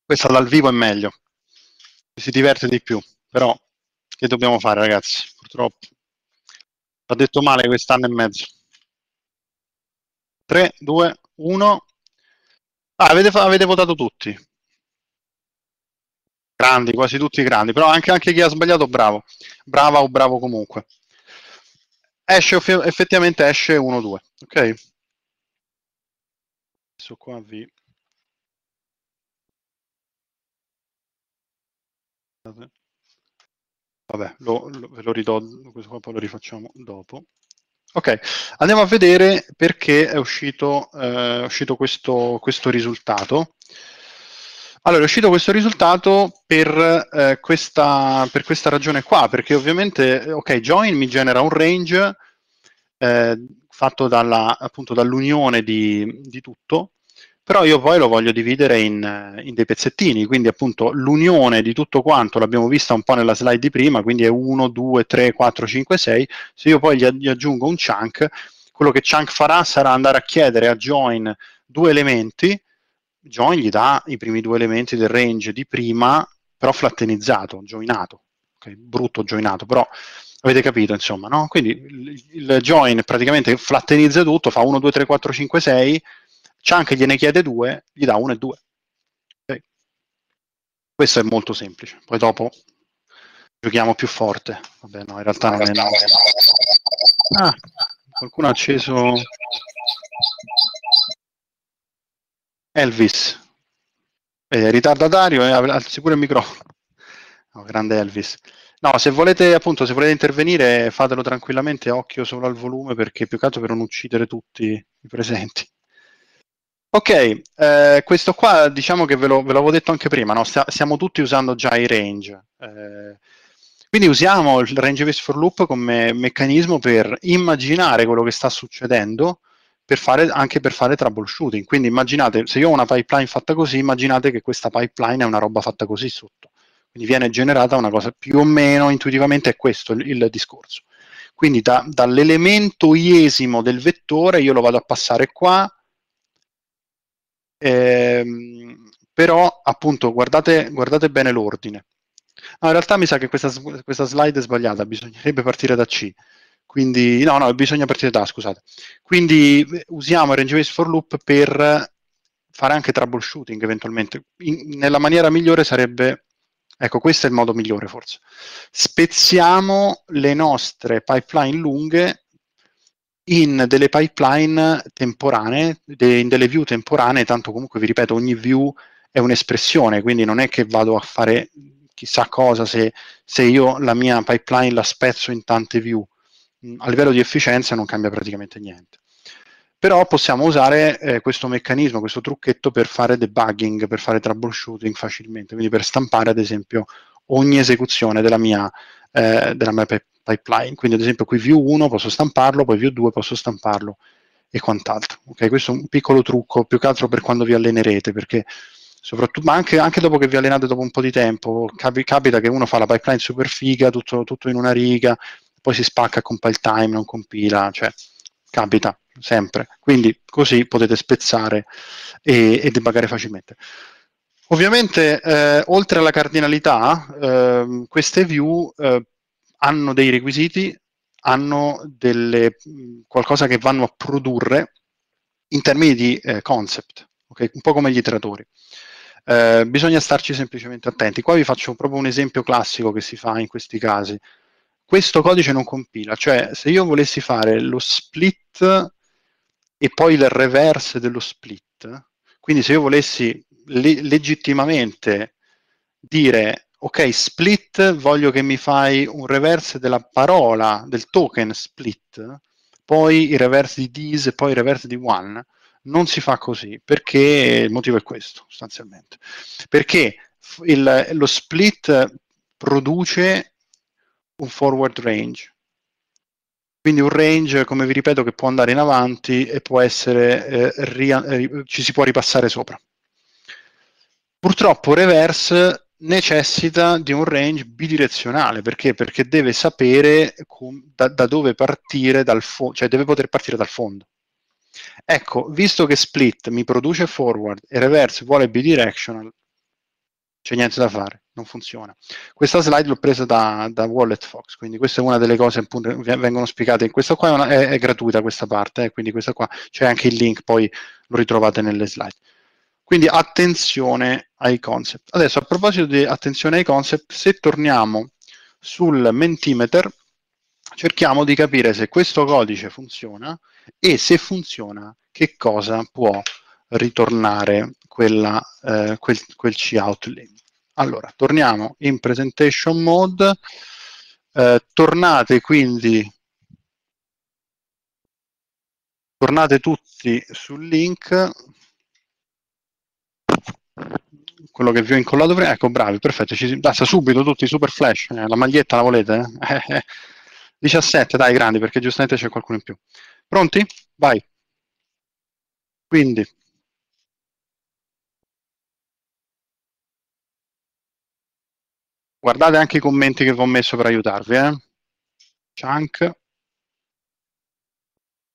Questa dal vivo è meglio, si diverte di più, però che dobbiamo fare ragazzi? Purtroppo ha detto male quest'anno e mezzo. 3, 2, 1. Ah, avete, avete, votato tutti. Grandi, quasi tutti grandi, però anche, anche chi ha sbagliato bravo, brava o bravo comunque. Esce, effettivamente esce 1-2, ok? Adesso qua vi... Vabbè, lo, lo, ve lo ridò, questo qua poi lo rifacciamo dopo. Ok, andiamo a vedere perché è uscito, eh, uscito questo, questo, risultato. Allora, è uscito questo risultato per, eh, questa, per, questa, ragione qua, perché ovviamente, ok, join mi genera un range eh, fatto dall'unione dall di, di tutto, però io poi lo voglio dividere in, in, dei pezzettini, quindi appunto l'unione di tutto quanto l'abbiamo vista un po' nella slide di prima, quindi è 1, 2, 3, 4, 5, 6, se io poi gli aggiungo un chunk, quello che chunk farà sarà andare a chiedere a join due elementi, join gli dà i primi due elementi del range di prima, però flattenizzato, joinato, okay? brutto joinato, però avete capito insomma, no? Quindi il join praticamente flattenizza tutto, fa 1, 2, 3, 4, 5, 6, Chunk gliene chiede due, gli dà uno e due. Okay. Questo è molto semplice. Poi dopo giochiamo più forte. Vabbè, no, in realtà non è... No. Ah, qualcuno ha acceso... Elvis. È eh, ritardatario eh, e sicuro il microfono. No, grande Elvis. No, se volete, appunto, se volete intervenire, fatelo tranquillamente, occhio solo al volume, perché più che altro per non uccidere tutti i presenti. Ok, eh, questo qua diciamo che ve, lo, ve l'avevo detto anche prima, no? Sta, stiamo tutti usando già i range. Eh, quindi usiamo il range based for loop come meccanismo per immaginare quello che sta succedendo per fare, anche per fare troubleshooting. Quindi immaginate, se io ho una pipeline fatta così, immaginate che questa pipeline è una roba fatta così sotto. Quindi viene generata una cosa più o meno intuitivamente è questo il, il discorso. Quindi da, dall'elemento iesimo del vettore io lo vado a passare qua, Ehm, però appunto guardate, guardate bene l'ordine. Ah, in realtà mi sa che questa, questa, slide è sbagliata, bisognerebbe partire da C. Quindi, no, no, bisogna partire da A, scusate. Quindi usiamo il range for loop per fare anche troubleshooting eventualmente. In, nella maniera migliore sarebbe, ecco, questo è il modo migliore forse. Spezziamo le nostre pipeline lunghe in delle pipeline temporanee, de, in delle view temporanee, tanto comunque vi ripeto, ogni view è un'espressione, quindi non è che vado a fare chissà cosa se, se io la mia pipeline la spezzo in tante view. Mm, a livello di efficienza non cambia praticamente niente. Però possiamo usare eh, questo meccanismo, questo trucchetto per fare debugging, per fare troubleshooting facilmente, quindi per stampare ad esempio ogni esecuzione della mia, eh, della mia, pipeline, quindi ad esempio qui view 1 posso stamparlo, poi view 2 posso stamparlo e quant'altro. Okay? Questo è un piccolo trucco, più che altro per quando vi allenerete, perché soprattutto, ma anche, anche dopo che vi allenate dopo un po' di tempo, capi, capita che uno fa la pipeline super figa, tutto, tutto in una riga, poi si spacca, compile time, non compila, cioè capita sempre. Quindi così potete spezzare e, e debuggare facilmente. Ovviamente, eh, oltre alla cardinalità, eh, queste view eh, hanno dei requisiti, hanno delle, qualcosa che vanno a produrre in termini di eh, concept, okay? un po' come gli iteratori. Eh, bisogna starci semplicemente attenti. Qua vi faccio proprio un esempio classico che si fa in questi casi. Questo codice non compila, cioè se io volessi fare lo split e poi il reverse dello split, quindi se io volessi le legittimamente dire ok, split, voglio che mi fai un reverse della parola, del token split, poi il reverse di this e poi il reverse di one. Non si fa così, perché il motivo è questo, sostanzialmente. Perché il, lo split produce un forward range, quindi un range, come vi ripeto, che può andare in avanti e può essere, eh, ri, eh, ci si può ripassare sopra. Purtroppo reverse necessita di un range bidirezionale perché? perché deve sapere com- da-, da, dove partire dal fondo, cioè deve poter partire dal fondo. Ecco, visto che split mi produce forward e reverse vuole bidirectional, c'è niente da fare, non funziona. Questa slide l'ho presa da, da Wallet Fox, quindi questa è una delle cose che vengono spiegate. Questa qua è, una, è, è gratuita questa parte, eh, quindi questa qua c'è anche il link, poi lo ritrovate nelle slide. Quindi attenzione ai concept. Adesso a proposito di attenzione ai concept, se torniamo sul Mentimeter, cerchiamo di capire se questo codice funziona e se funziona che cosa può ritornare quella, eh, quel, quel cout lì. Allora, torniamo in presentation mode, eh, tornate quindi, tornate tutti sul link, quello che vi ho incollato prima, ecco bravi, perfetto, ci si subito tutti i super flash, eh, la maglietta la volete? [LAUGHS] Eh? 17, eh. dai grandi perché giustamente c'è qualcuno in più. Pronti? Vai. Quindi. Guardate anche i commenti che vi ho messo per aiutarvi. Eh? Chunk.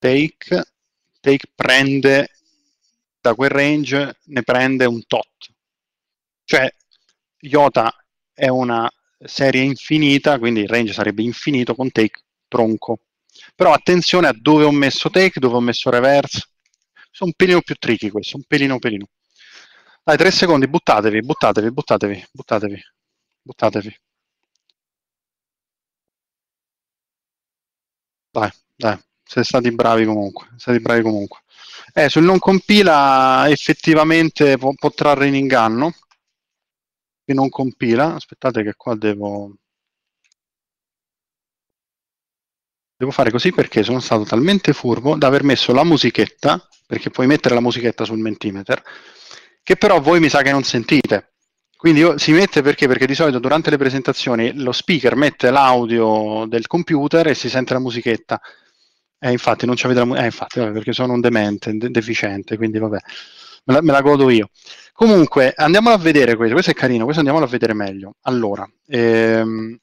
Take. Take prende da quel range ne prende un tot. Cioè, Iota è una serie infinita, quindi il range sarebbe infinito con take tronco. Però attenzione a dove ho messo take, dove ho messo reverse. Sono un pelino più tricky questo, un pelino pelino. Dai, tre secondi, buttatevi, buttatevi, buttatevi, buttatevi, buttatevi. Dai, dai, siete stati bravi comunque, siete stati bravi comunque. Eh, sul non compila effettivamente può, può trarre in inganno che non compila. Aspettate che qua devo... Devo fare così perché sono stato talmente furbo da aver messo la musichetta, perché puoi mettere la musichetta sul mentimeter, che però voi mi sa che non sentite. Quindi io, si mette perché? Perché di solito durante le presentazioni lo speaker mette l'audio del computer e si sente la musichetta. Eh, infatti, non ci vedrà... Eh, infatti, vabbè, perché sono un demente, de- deficiente, quindi vabbè. Me la, me la, godo io. Comunque, andiamolo a vedere questo. Questo è carino, questo andiamolo a vedere meglio. Allora, ehm,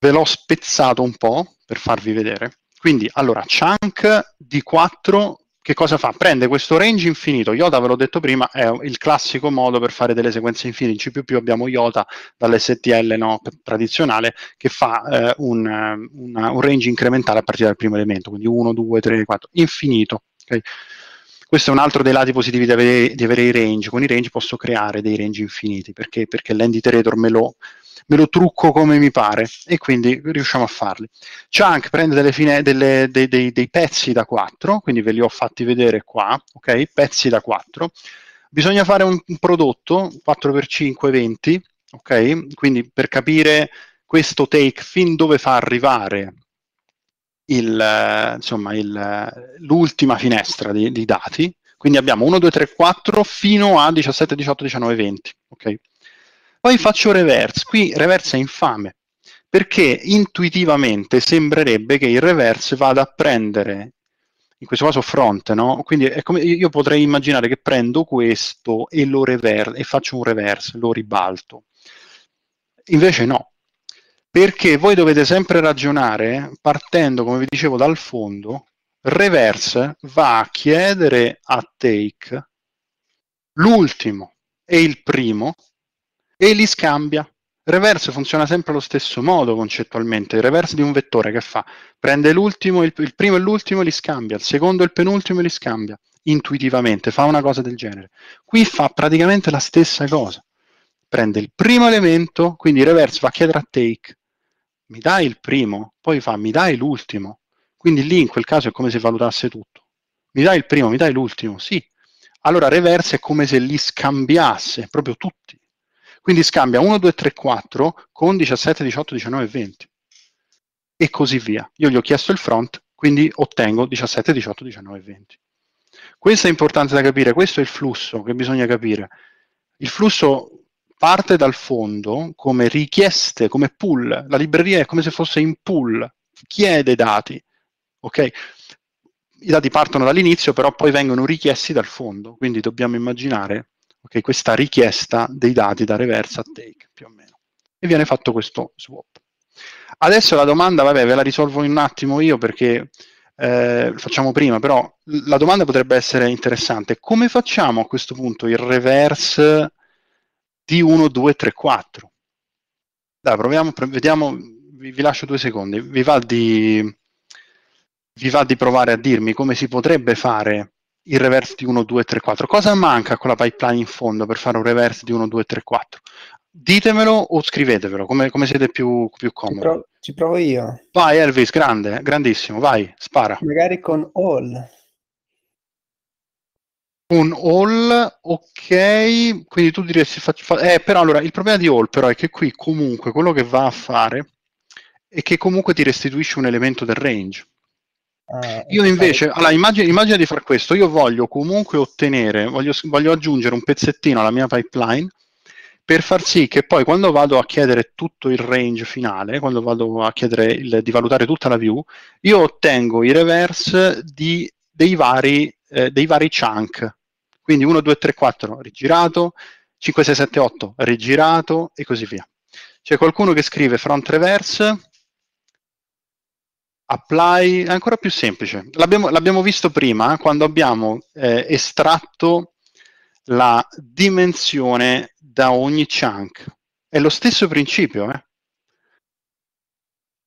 ve l'ho spezzato un po' per farvi vedere. Quindi, allora, chunk di 4 che cosa fa? Prende questo range infinito, Iota ve l'ho detto prima, è il classico modo per fare delle sequenze infinite, in C++ abbiamo Iota dall'STL no, tradizionale che fa eh, un, eh, una, un, range incrementale a partire dal primo elemento, quindi 1, 2, 3, 4, infinito. Okay? Questo è un altro dei lati positivi di avere, di avere, i range, con i range posso creare dei range infiniti, perché? Perché l'end iterator me lo me lo trucco come mi pare e quindi riusciamo a farli. Chunk prende delle fine, delle, dei, dei, dei, pezzi da 4, quindi ve li ho fatti vedere qua, ok? Pezzi da 4. Bisogna fare un, un prodotto 4x5, 20, ok? Quindi per capire questo take fin dove fa arrivare il, insomma, il, l'ultima finestra di, di, dati. Quindi abbiamo 1, 2, 3, 4 fino a 17, 18, 19, 20. Okay? Poi faccio reverse, qui reverse è infame, perché intuitivamente sembrerebbe che il reverse vada a prendere, in questo caso front, no? Quindi come, io potrei immaginare che prendo questo e, rever- e faccio un reverse, lo ribalto. Invece no, perché voi dovete sempre ragionare partendo, come vi dicevo, dal fondo, reverse va a chiedere a take l'ultimo e il primo e li scambia. Reverse funziona sempre allo stesso modo concettualmente. Il reverse di un vettore che fa? Prende l'ultimo, il, il primo e l'ultimo e li scambia, il secondo e il penultimo e li scambia. Intuitivamente fa una cosa del genere. Qui fa praticamente la stessa cosa. Prende il primo elemento, quindi il reverse va a chiedere a take, mi dai il primo, poi fa mi dai l'ultimo. Quindi lì in quel caso è come se valutasse tutto. Mi dai il primo, mi dai l'ultimo, sì. Allora reverse è come se li scambiasse proprio tutti quindi scambia 1, 2, 3, 4 con 17, 18, 19 20. E così via. Io gli ho chiesto il front, quindi ottengo 17, 18, 19 20. Questo è importante da capire, questo è il flusso che bisogna capire. Il flusso parte dal fondo come richieste, come pull. La libreria è come se fosse in pull, chiede dati. Okay? I dati partono dall'inizio, però poi vengono richiesti dal fondo, quindi dobbiamo immaginare okay, questa richiesta dei dati da reverse a take più o meno. E viene fatto questo swap. Adesso la domanda, vabbè, ve la risolvo in un attimo io perché eh, facciamo prima, però la domanda potrebbe essere interessante. Come facciamo a questo punto il reverse di 1, 2, 3, 4? Dai, proviamo, vediamo, vi, vi lascio due secondi. Vi va, di, vi va di provare a dirmi come si potrebbe fare il reverse di 1, 2, 3, 4. Cosa manca con la pipeline in fondo per fare un reverse di 1, 2, 3, 4? Ditemelo o scrivetevelo, come, come siete più, più comodi. Ci provo, ci provo io. Vai Elvis, grande, grandissimo, vai, spara. Magari con all. Un all, ok, quindi tu diresti, faccio, eh, però allora il problema di all però è che qui comunque quello che va a fare è che comunque ti restituisce un elemento del range eh, io invece, fare... allora, immagina, immagina, di fare questo, io voglio comunque ottenere, voglio, voglio aggiungere un pezzettino alla mia pipeline per far sì che poi quando vado a chiedere tutto il range finale, quando vado a chiedere il, di valutare tutta la view, io ottengo i reverse di, dei, vari, eh, dei vari chunk. Quindi 1, 2, 3, 4 rigirato, 5, 6, 7, 8 rigirato e così via. C'è qualcuno che scrive front reverse apply è ancora più semplice. L'abbiamo, l'abbiamo visto prima eh, quando abbiamo eh, estratto la dimensione da ogni chunk. È lo stesso principio. Eh?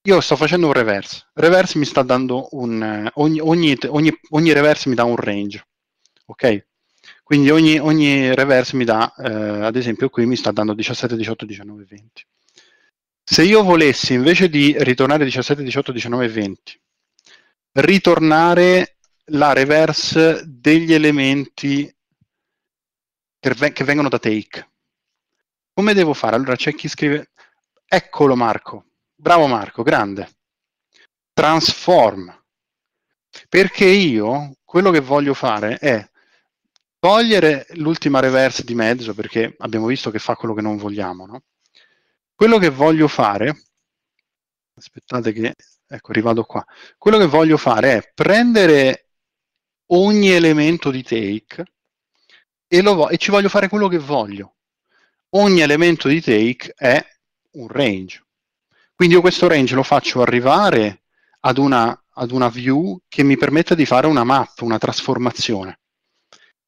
Io sto facendo un reverse. Reverse mi sta dando un... Eh, ogni, ogni, ogni, ogni reverse mi dà un range. Ok? Quindi ogni, ogni reverse mi dà, eh, ad esempio qui mi sta dando 17, 18, 19, 20. Se io volessi invece di ritornare 17, 18, 19 20, ritornare la reverse degli elementi che vengono da take, come devo fare? Allora c'è chi scrive, eccolo Marco, bravo Marco, grande, transform, perché io quello che voglio fare è togliere l'ultima reverse di mezzo, perché abbiamo visto che fa quello che non vogliamo, no? Quello che voglio fare, aspettate che, ecco, rivado qua, quello che voglio fare è prendere ogni elemento di take e, vo e ci voglio fare quello che voglio. Ogni elemento di take è un range. Quindi io questo range lo faccio arrivare ad una, ad una view che mi permetta di fare una map, una trasformazione.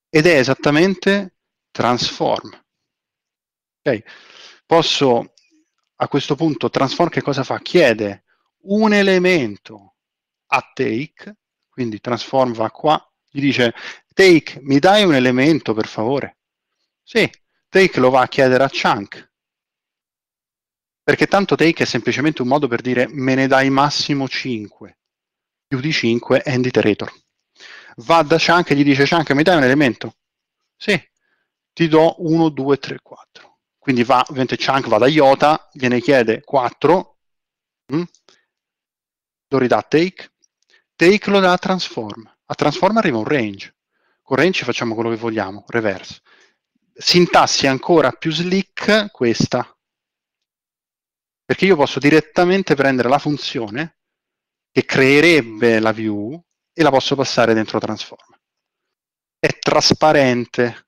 Ed è esattamente transform. Okay. Posso a questo punto transform che cosa fa? Chiede un elemento a take, quindi transform va qua, gli dice take, mi dai un elemento per favore? Sì, take lo va a chiedere a chunk, perché tanto take è semplicemente un modo per dire me ne dai massimo 5, più di 5 è end iterator. Va da chunk e gli dice chunk mi dai un elemento? Sì, ti do 1, 2, 3, 4 quindi va, ovviamente Chunk va da IOTA, gliene chiede 4, mh? Mm, lo ridà Take, Take lo dà a Transform, a Transform arriva un range, con range facciamo quello che vogliamo, reverse. Sintassi ancora più slick questa, perché io posso direttamente prendere la funzione che creerebbe la view e la posso passare dentro transform. È trasparente,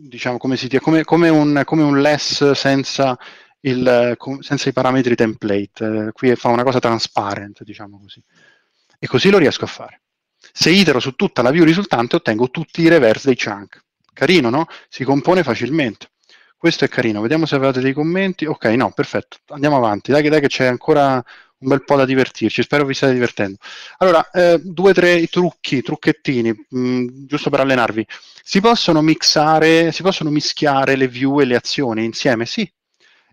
diciamo come si dia, come, come, un, come un less senza, il, senza, i parametri template. Eh, qui fa una cosa transparent, diciamo così. E così lo riesco a fare. Se itero su tutta la view risultante ottengo tutti i reverse dei chunk. Carino, no? Si compone facilmente. Questo è carino. Vediamo se avete dei commenti. Ok, no, perfetto. Andiamo avanti. Dai, dai che c'è ancora un bel po' da divertirci, spero vi state divertendo. Allora, eh, due o tre trucchi, trucchettini, mh, mm, giusto per allenarvi. Si possono mixare, si possono mischiare le view e le azioni insieme? Sì.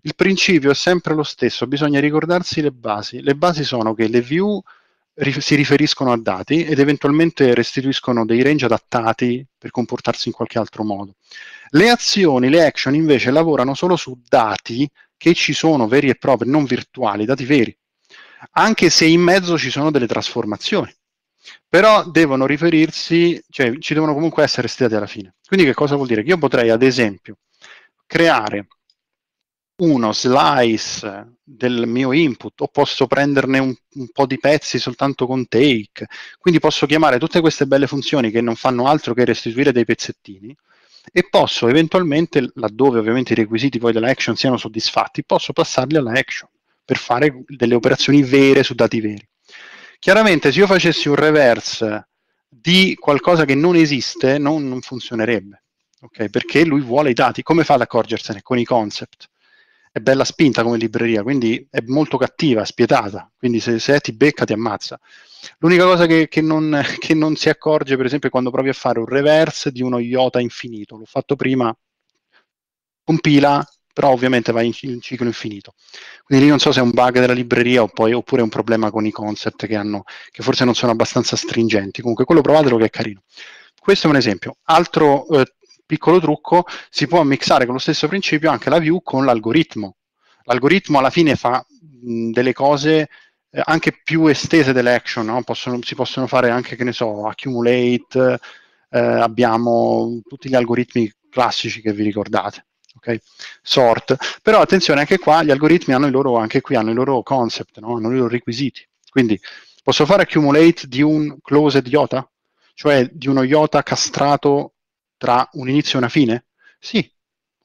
Il principio è sempre lo stesso, bisogna ricordarsi le basi. Le basi sono che le view si riferiscono a dati ed eventualmente restituiscono dei range adattati per comportarsi in qualche altro modo. Le azioni, le action invece lavorano solo su dati che ci sono veri e propri, non virtuali, dati veri anche se in mezzo ci sono delle trasformazioni. Però devono riferirsi, cioè ci devono comunque essere stati alla fine. Quindi che cosa vuol dire? Che io potrei, ad esempio, creare uno slice del mio input o posso prenderne un, un, po' di pezzi soltanto con take. Quindi posso chiamare tutte queste belle funzioni che non fanno altro che restituire dei pezzettini e posso eventualmente, laddove ovviamente i requisiti poi della action siano soddisfatti, posso passarli alla action per fare delle operazioni vere su dati veri. Chiaramente se io facessi un reverse di qualcosa che non esiste, non, non funzionerebbe, okay? perché lui vuole i dati. Come fa ad accorgersene? Con i concept. È bella spinta come libreria, quindi è molto cattiva, spietata, quindi se, se ti becca ti ammazza. L'unica cosa che, che, non, [LAUGHS] che non si accorge, per esempio, è quando provi a fare un reverse di uno iota infinito. L'ho fatto prima, compila però ovviamente va in, in, ciclo infinito. Quindi lì non so se è un bug della libreria poi, oppure è un problema con i concept che, hanno, che, forse non sono abbastanza stringenti. Comunque quello provatelo che è carino. Questo è un esempio. Altro eh, piccolo trucco, si può mixare con lo stesso principio anche la view con l'algoritmo. L'algoritmo alla fine fa mh, delle cose eh, anche più estese delle action, no? possono, si possono fare anche, che ne so, accumulate, eh, abbiamo tutti gli algoritmi classici che vi ricordate ok? Sort. Però attenzione, anche qua gli algoritmi hanno i loro, anche qui hanno i loro concept, no? hanno i loro requisiti. Quindi posso fare accumulate di un closed iota? Cioè di uno iota castrato tra un inizio e una fine? Sì,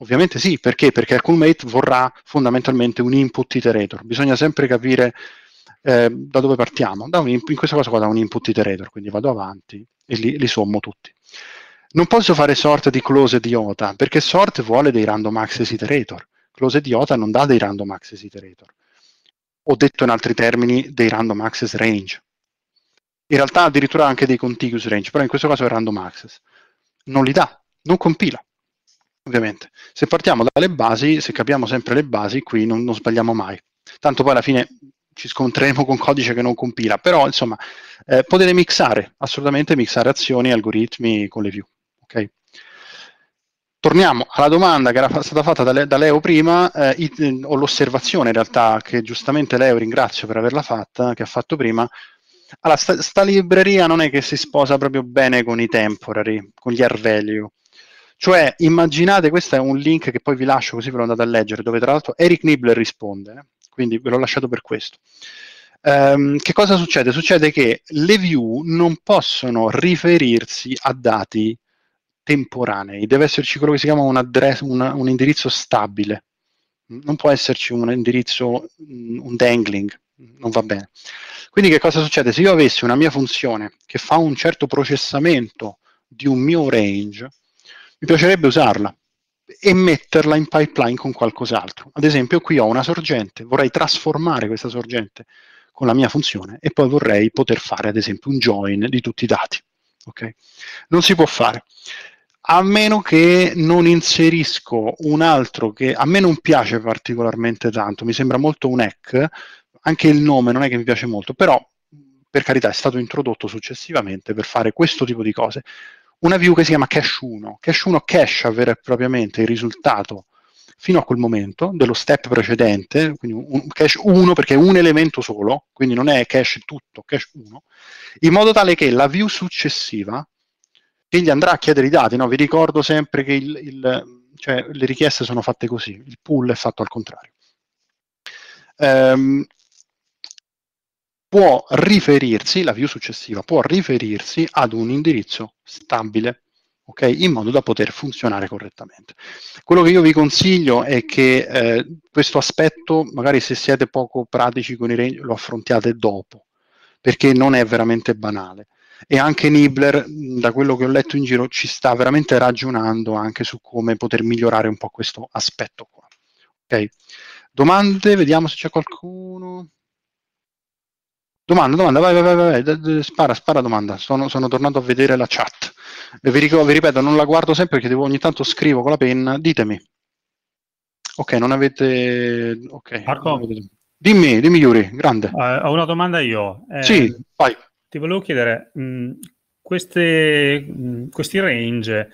Ovviamente sì, perché? Perché accumulate vorrà fondamentalmente un input iterator. Bisogna sempre capire eh, da dove partiamo. Da in, in questo caso qua da un input iterator, quindi vado avanti e li, li sommo tutti. Non posso fare sort di close di OTA, perché sort vuole dei random access iterator. Close di OTA non dà dei random access iterator. Ho detto in altri termini dei random access range. In realtà addirittura anche dei contiguous range, però in questo caso è random access. Non li dà, non compila ovviamente. Se partiamo dalle basi, se capiamo sempre le basi, qui non, non, sbagliamo mai. Tanto poi alla fine ci scontreremo con codice che non compila, però insomma eh, potete mixare, assolutamente mixare azioni e algoritmi con le view. Okay? Torniamo alla domanda che era stata fatta da, Leo prima, eh, it- o l'osservazione in realtà, che giustamente Leo ringrazio per averla fatta, che ha fatto prima, allora, sta, sta, libreria non è che si sposa proprio bene con i temporary, con gli air value. Cioè, immaginate, questo è un link che poi vi lascio così ve lo andate a leggere, dove tra l'altro Eric Nibbler risponde, eh? quindi ve l'ho lasciato per questo. Um, che cosa succede? Succede che le view non possono riferirsi a dati temporanei, deve esserci quello che si chiama un, address, una, un indirizzo stabile, non può esserci un indirizzo, mm, un dangling, non va bene. Quindi che cosa succede? Se io avessi una mia funzione che fa un certo processamento di un mio range, mi piacerebbe usarla e metterla in pipeline con qualcos'altro. Ad esempio qui ho una sorgente, vorrei trasformare questa sorgente con la mia funzione e poi vorrei poter fare ad esempio un join di tutti i dati. Okay? Non si può fare a meno che non inserisco un altro che a me non piace particolarmente tanto, mi sembra molto un hack, anche il nome non è che mi piace molto, però per carità è stato introdotto successivamente per fare questo tipo di cose. Una view che si chiama cache 1. Cache 1 cache vera e propriamente il risultato fino a quel momento dello step precedente, quindi un cache 1 perché è un elemento solo, quindi non è cache tutto, cache 1, in modo tale che la view successiva e gli andrà a chiedere i dati. No? Vi ricordo sempre che il, il, cioè, le richieste sono fatte così, il pool è fatto al contrario. Ehm, può riferirsi, la view successiva può riferirsi ad un indirizzo stabile, okay? in modo da poter funzionare correttamente. Quello che io vi consiglio è che eh, questo aspetto, magari se siete poco pratici con i range, lo affrontiate dopo, perché non è veramente banale e anche Nibbler, da quello che ho letto in giro, ci sta veramente ragionando anche su come poter migliorare un po' questo aspetto qua. Ok, domande, vediamo se c'è qualcuno. Domanda, domanda, vai, vai, vai, vai, spara, spara domanda. Sono, sono tornato a vedere la chat. Vi, ricordo, vi ripeto, non la guardo sempre perché devo, ogni tanto scrivo con la penna. Ditemi. Ok, non avete... Ok. Marco? Dimmi, dimmi Yuri, grande. Uh, ho una domanda io. Eh, sì, vai. Ti volevo chiedere, mh, mm, queste, mh, mm, questi range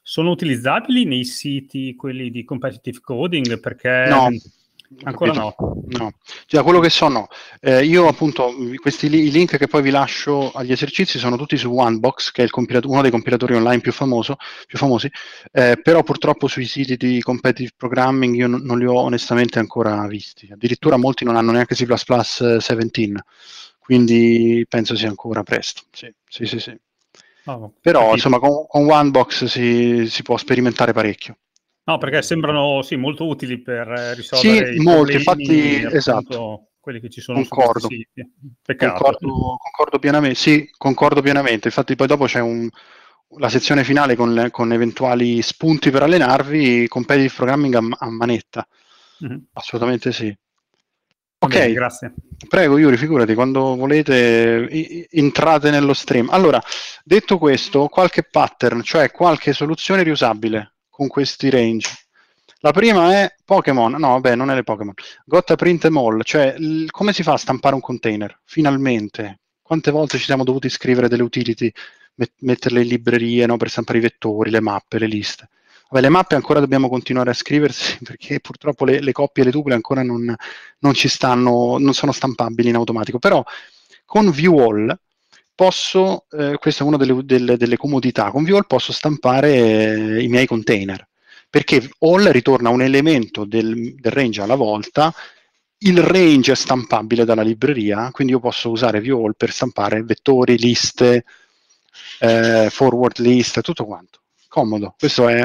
sono utilizzabili nei siti, quelli di competitive coding? Perché no. Ancora no. no. Cioè, quello che so no. Eh, io appunto, mm, questi li- link che poi vi lascio agli esercizi sono tutti su OneBox, che è compilato- uno dei compilatori online più, famoso, più famosi, eh, però purtroppo sui siti di competitive programming io n- non li ho onestamente ancora visti. Addirittura molti non hanno neanche C++ 17. Quindi penso sia ancora presto. Sì, sì, sì. sì. Oh, Però capito. insomma con, con OneBox si, si può sperimentare parecchio. No, perché sembrano sì, molto utili per eh, risolvere sì, i molti, infatti, appunto, esatto. quelli che ci sono concordo. Sì, peccato. Concordo, concordo, pienamente, sì, concordo pienamente. Infatti poi dopo c'è un, la sezione finale con, con, eventuali spunti per allenarvi, competitive programming a, a manetta. Mm-hmm. Assolutamente sì. Ok, Beh, grazie. Prego Yuri, figurati, quando volete entrate nello stream. Allora, detto questo, qualche pattern, cioè qualche soluzione riusabile con questi range. La prima è Pokémon, no vabbè non è le Pokémon, Gotta Print em All, cioè l- come si fa a stampare un container? Finalmente, quante volte ci siamo dovuti scrivere delle utility, met- metterle in librerie no? per stampare i vettori, le mappe, le liste. Vabbè, le mappe ancora dobbiamo continuare a scriversi [LAUGHS] perché purtroppo le, le coppie e le tuple ancora non, non, ci stanno, non sono stampabili in automatico, però con ViewAll posso, eh, questa è una delle, delle, delle comodità, con ViewAll posso stampare eh, i miei container, perché all ritorna un elemento del, del range alla volta il range è stampabile dalla libreria, quindi io posso usare ViewAll per stampare vettori, liste, eh, forward list, tutto quanto. Comodo. Questo è,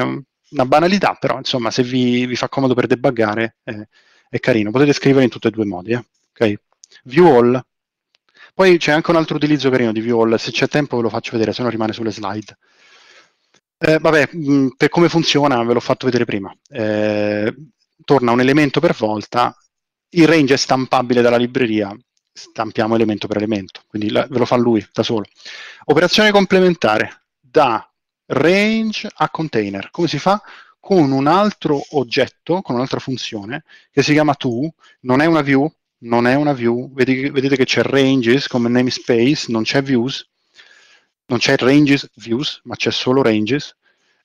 una banalità, però insomma se vi, vi fa comodo per debuggare eh, è carino. Potete scrivere in tutti e due i modi. Eh? Okay. View all. Poi c'è anche un altro utilizzo carino di view all, se c'è tempo ve lo faccio vedere, se no rimane sulle slide. Eh, vabbè, mh, mm, per come funziona ve l'ho fatto vedere prima. Eh, torna un elemento per volta, il range è stampabile dalla libreria, stampiamo elemento per elemento, quindi la, ve lo fa lui da solo. Operazione complementare, da range a container. Come si fa? Con un altro oggetto, con un'altra funzione, che si chiama to, non è una view, non è una view, vedete, vedete che c'è ranges come namespace, non c'è views, non c'è ranges views, ma c'è solo ranges,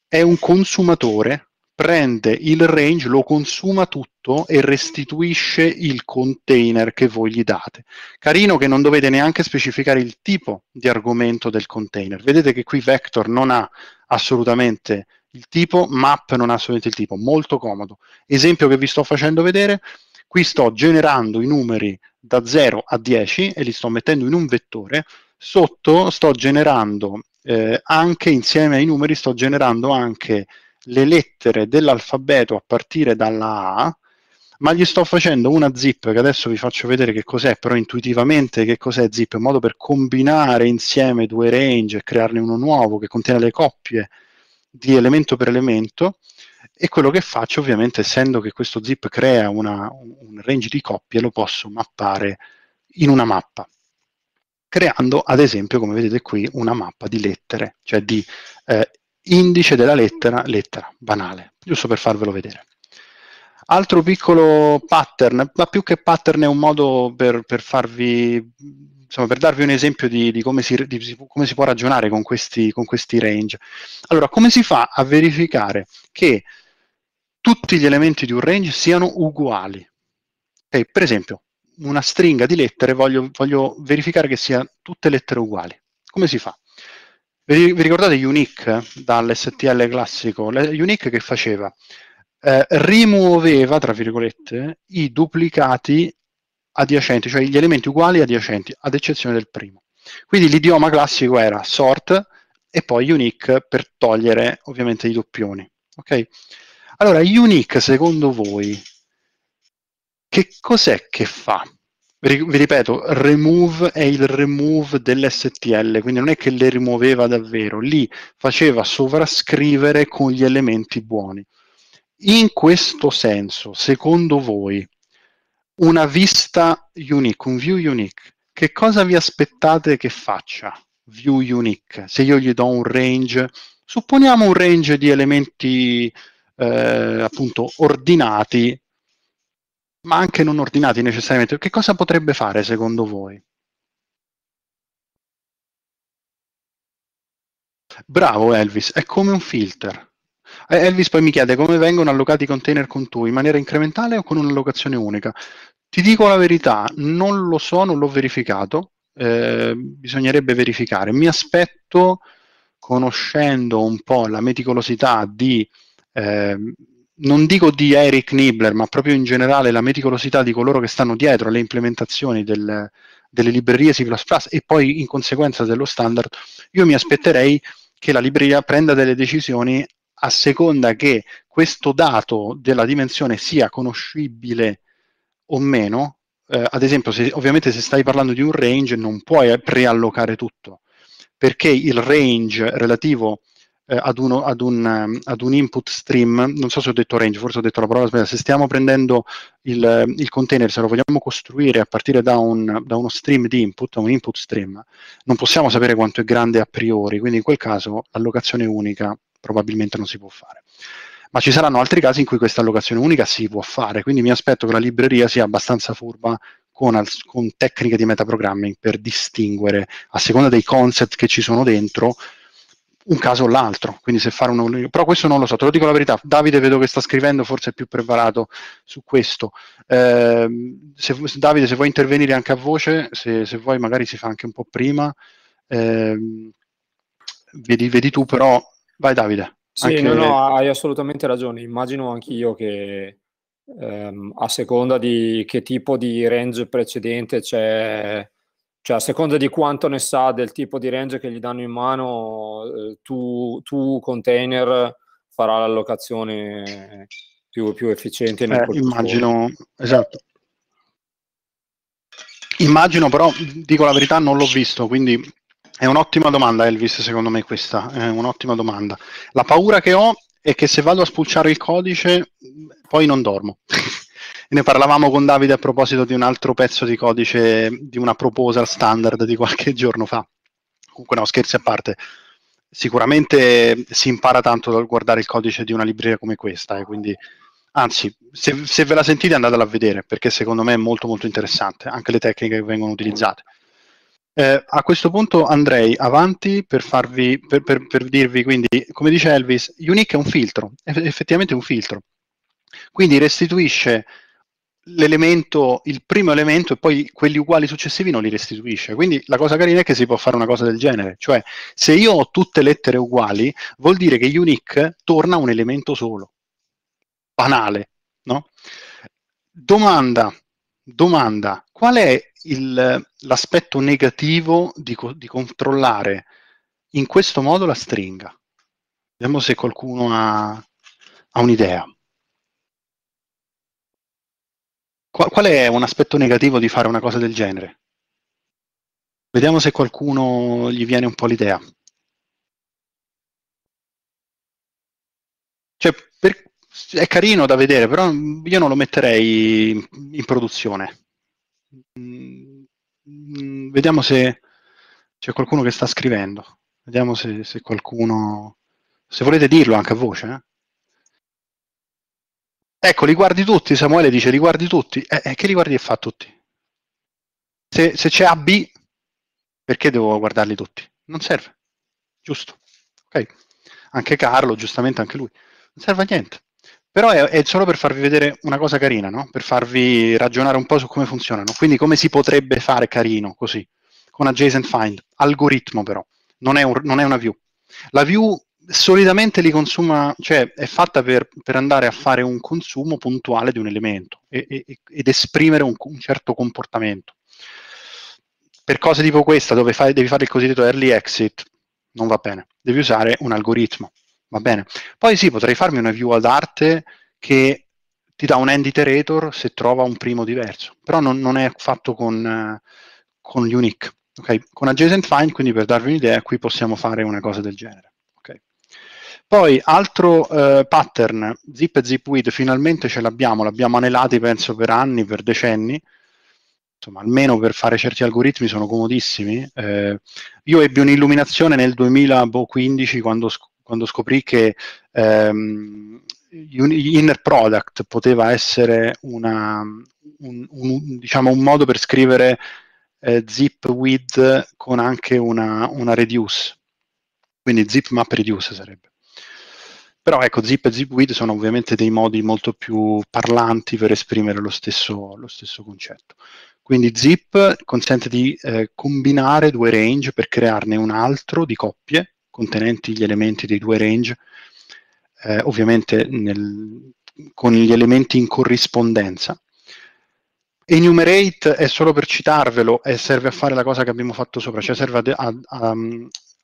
è un consumatore prende il range, lo consuma tutto e restituisce il container che voi gli date. Carino che non dovete neanche specificare il tipo di argomento del container. Vedete che qui Vector non ha assolutamente il tipo, Map non ha assolutamente il tipo, molto comodo. Esempio che vi sto facendo vedere, qui sto generando i numeri da 0 a 10 e li sto mettendo in un vettore, sotto sto generando eh, anche insieme ai numeri, sto generando anche le lettere dell'alfabeto a partire dalla A, ma gli sto facendo una zip che adesso vi faccio vedere che cos'è, però intuitivamente che cos'è zip, è un modo per combinare insieme due range e crearne uno nuovo che contiene le coppie di elemento per elemento e quello che faccio ovviamente essendo che questo zip crea una, un range di coppie lo posso mappare in una mappa creando ad esempio come vedete qui una mappa di lettere, cioè di eh, indice della lettera, lettera, banale, giusto per farvelo vedere. Altro piccolo pattern, ma più che pattern è un modo per, per farvi, insomma, per darvi un esempio di, di, come, si, di come, si, può ragionare con questi, con questi range. Allora, come si fa a verificare che tutti gli elementi di un range siano uguali? Okay, per esempio, una stringa di lettere voglio, voglio verificare che siano tutte lettere uguali. Come si fa? Vi, ricordate Unique eh, dall'STL classico? Unique che faceva? Eh, rimuoveva, tra virgolette, i duplicati adiacenti, cioè gli elementi uguali adiacenti, ad eccezione del primo. Quindi l'idioma classico era sort e poi unique per togliere ovviamente i doppioni. Okay? Allora, unique secondo voi che cos'è che fa? vi ripeto, remove è il remove dell'STL, quindi non è che le rimuoveva davvero, lì faceva sovrascrivere con gli elementi buoni. In questo senso, secondo voi, una vista unique, un view unique, che cosa vi aspettate che faccia? View unique, se io gli do un range, supponiamo un range di elementi eh, appunto ordinati ma anche non ordinati necessariamente, che cosa potrebbe fare secondo voi? Bravo Elvis, è come un filter. Eh, Elvis poi mi chiede come vengono allocati i container con tu, in maniera incrementale o con un'allocazione unica? Ti dico la verità, non lo so, non l'ho verificato, eh, bisognerebbe verificare. Mi aspetto, conoscendo un po' la meticolosità di... Eh, non dico di Eric Nibbler, ma proprio in generale la meticolosità di coloro che stanno dietro alle implementazioni del, delle librerie C++ e poi in conseguenza dello standard, io mi aspetterei che la libreria prenda delle decisioni a seconda che questo dato della dimensione sia conoscibile o meno. Eh, ad esempio, se, ovviamente se stai parlando di un range non puoi preallocare tutto, perché il range relativo eh, ad, uno, ad, un, ehm, ad, un, input stream, non so se ho detto range, forse ho detto la parola sbagliata, se stiamo prendendo il, ehm, il, container, se lo vogliamo costruire a partire da, un, da uno stream di input, da un input stream, non possiamo sapere quanto è grande a priori, quindi in quel caso l'allocazione unica probabilmente non si può fare ma ci saranno altri casi in cui questa allocazione unica si può fare, quindi mi aspetto che la libreria sia abbastanza furba con, al- con tecniche di metaprogramming per distinguere, a seconda dei concept che ci sono dentro, un caso o l'altro, quindi se fare uno, però questo non lo so, te lo dico la verità, Davide vedo che sta scrivendo, forse è più preparato su questo. Eh, se, Davide, se vuoi intervenire anche a voce, se, se, vuoi magari si fa anche un po' prima, eh, vedi, vedi, tu però, vai Davide. Sì, anche... no, no, hai assolutamente ragione, immagino anch'io che ehm, a seconda di che tipo di range precedente c'è cioè a seconda di quanto ne sa del tipo di range che gli danno in mano, eh, tu, tu, container farà l'allocazione più, più efficiente. Eh, immagino, esatto. Immagino però, dico la verità, non l'ho visto, quindi è un'ottima domanda Elvis, secondo me questa è un'ottima domanda. La paura che ho è che se vado a spulciare il codice poi non dormo. [LAUGHS] ne parlavamo con Davide a proposito di un altro pezzo di codice di una proposal standard di qualche [LAUGHS] giorno fa. Comunque no, scherzi a parte. Sicuramente si impara tanto dal guardare il codice di una libreria come questa, e eh, quindi anzi, se, se, ve la sentite andatela a vedere, perché secondo me è molto molto interessante, anche le tecniche che vengono utilizzate. Eh, a questo punto andrei avanti per, farvi, per, per, per, dirvi, quindi, come dice Elvis, Unique è un filtro, è effettivamente un filtro. Quindi restituisce l'elemento, il primo elemento e poi quelli uguali successivi non li restituisce. Quindi la cosa carina è che si può fare una cosa del genere, cioè se io ho tutte lettere uguali, vuol dire che unique torna un elemento solo. Banale, no? Domanda, domanda, qual è l'aspetto negativo di, di controllare in questo modo la stringa? Vediamo se qualcuno ha, ha un'idea. qual è un aspetto negativo di fare una cosa del genere? Vediamo se qualcuno gli viene un po' l'idea. Cioè, per, è carino da vedere, però io non lo metterei in produzione. Mm, vediamo se c'è qualcuno che sta scrivendo. Vediamo se, se qualcuno... Se volete dirlo anche a voce. Eh? Ecco, li guardi tutti, Samuele dice, li guardi tutti. Eh, eh, che li guardi e fa tutti? Se, se c'è AB, perché devo guardarli tutti? Non serve, giusto? Ok? Anche Carlo, giustamente anche lui. Non serve a niente. Però è, è solo per farvi vedere una cosa carina, no? Per farvi ragionare un po' su come funzionano. Quindi come si potrebbe fare carino così, con adjacent find. Algoritmo però, non è, un, non è una view. La view solitamente li consuma, cioè è fatta per, per, andare a fare un consumo puntuale di un elemento e, e, ed esprimere un, un, certo comportamento. Per cose tipo questa, dove fai, devi fare il cosiddetto early exit, non va bene, devi usare un algoritmo, va bene. Poi sì, potrei farmi una view ad arte che ti dà un end iterator se trova un primo diverso, però non, non è fatto con, con l'unique. Okay? Con adjacent find, quindi per darvi un'idea, qui possiamo fare una cosa del genere. Poi altro eh, pattern, zip e zip zipwid finalmente ce l'abbiamo, l'abbiamo anelati penso per anni, per decenni, insomma almeno per fare certi algoritmi sono comodissimi. Eh, io ebbi un'illuminazione nel 2015 quando, quando scoprì che ehm, inner product poteva essere una, un, un, diciamo, un modo per scrivere eh, zip with con anche una, una reduce, quindi zip map reduce sarebbe. Però ecco, zip e zip zipwid sono ovviamente dei modi molto più parlanti per esprimere lo stesso, lo stesso concetto. Quindi zip consente di eh, combinare due range per crearne un altro di coppie contenenti gli elementi dei due range, eh, ovviamente nel, con gli elementi in corrispondenza. Enumerate è solo per citarvelo e eh, serve a fare la cosa che abbiamo fatto sopra, cioè serve a, a, a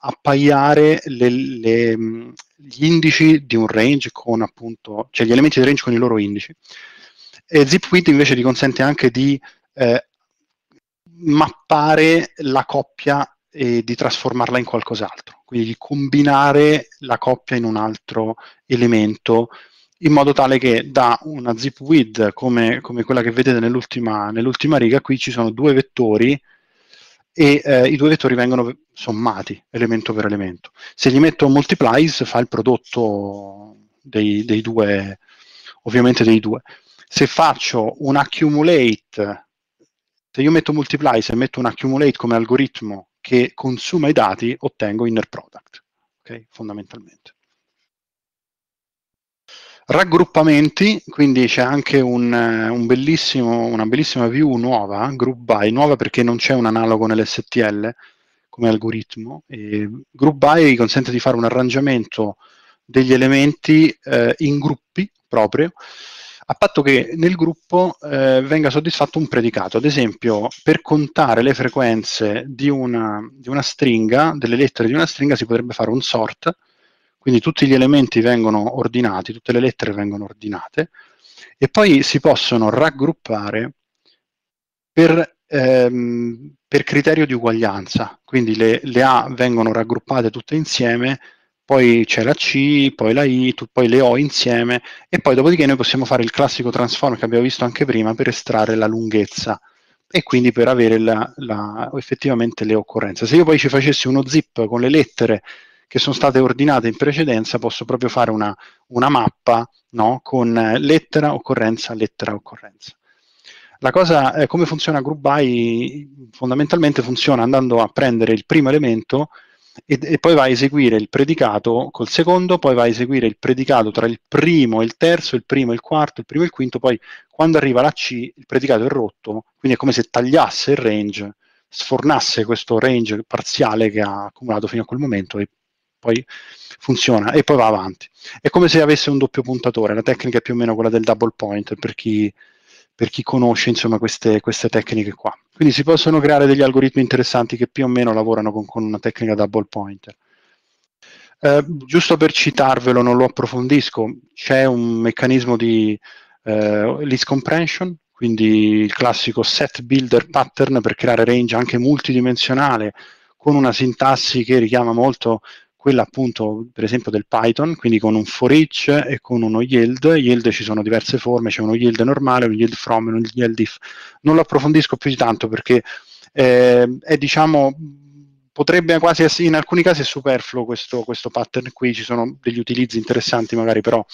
appaiare le, le, gli indici di un range con appunto, cioè gli elementi di range con i loro indici. E ZipWit invece ti consente anche di eh, mappare la coppia e di trasformarla in qualcos'altro, quindi di combinare la coppia in un altro elemento in modo tale che da una zip width come, come quella che vedete nell'ultima, nell'ultima riga qui ci sono due vettori e eh, i due vettori vengono sommati elemento per elemento. Se gli metto multiplies fa il prodotto dei, dei due, ovviamente dei due. Se faccio un accumulate, se io metto multiplies e metto un accumulate come algoritmo che consuma i dati, ottengo inner product, okay? fondamentalmente raggruppamenti, quindi c'è anche un, eh, un una bellissima view nuova, group by, nuova perché non c'è un analogo nell'STL come algoritmo. E group by consente di fare un arrangiamento degli elementi eh, in gruppi proprio, a patto che nel gruppo eh, venga soddisfatto un predicato. Ad esempio, per contare le frequenze di una, di una stringa, delle lettere di una stringa, si potrebbe fare un sort, quindi tutti gli elementi vengono ordinati, tutte le lettere vengono ordinate e poi si possono raggruppare per, ehm, per criterio di uguaglianza. Quindi le, le, A vengono raggruppate tutte insieme, poi c'è la C, poi la I, tu, poi le O insieme e poi dopodiché noi possiamo fare il classico transform che abbiamo visto anche prima per estrarre la lunghezza e quindi per avere la, la, effettivamente le occorrenze. Se io poi ci facessi uno zip con le lettere che sono state ordinate in precedenza, posso proprio fare una, una mappa no? con eh, lettera, occorrenza, lettera, occorrenza. La cosa, eh, come funziona GroupBy? Fondamentalmente funziona andando a prendere il primo elemento e, e, poi va a eseguire il predicato col secondo, poi va a eseguire il predicato tra il primo e il terzo, il primo e il quarto, il primo e il quinto, poi quando arriva la C il predicato è rotto, quindi è come se tagliasse il range, sfornasse questo range parziale che ha accumulato fino a quel momento e poi funziona e poi va avanti. È come se avesse un doppio puntatore, la tecnica è più o meno quella del double point per chi, per chi conosce insomma, queste, queste, tecniche qua. Quindi si possono creare degli algoritmi interessanti che più o meno lavorano con, con una tecnica double pointer. Eh, giusto per citarvelo, non lo approfondisco, c'è un meccanismo di eh, list comprehension, quindi il classico set builder pattern per creare range anche multidimensionale con una sintassi che richiama molto quella appunto per esempio del Python, quindi con un for each e con uno yield, yield ci sono diverse forme, c'è uno yield normale, un yield from, e un yield if, non lo approfondisco più di tanto perché eh, è diciamo potrebbe quasi essere, in alcuni casi è superfluo questo, questo pattern qui, ci sono degli utilizzi interessanti magari però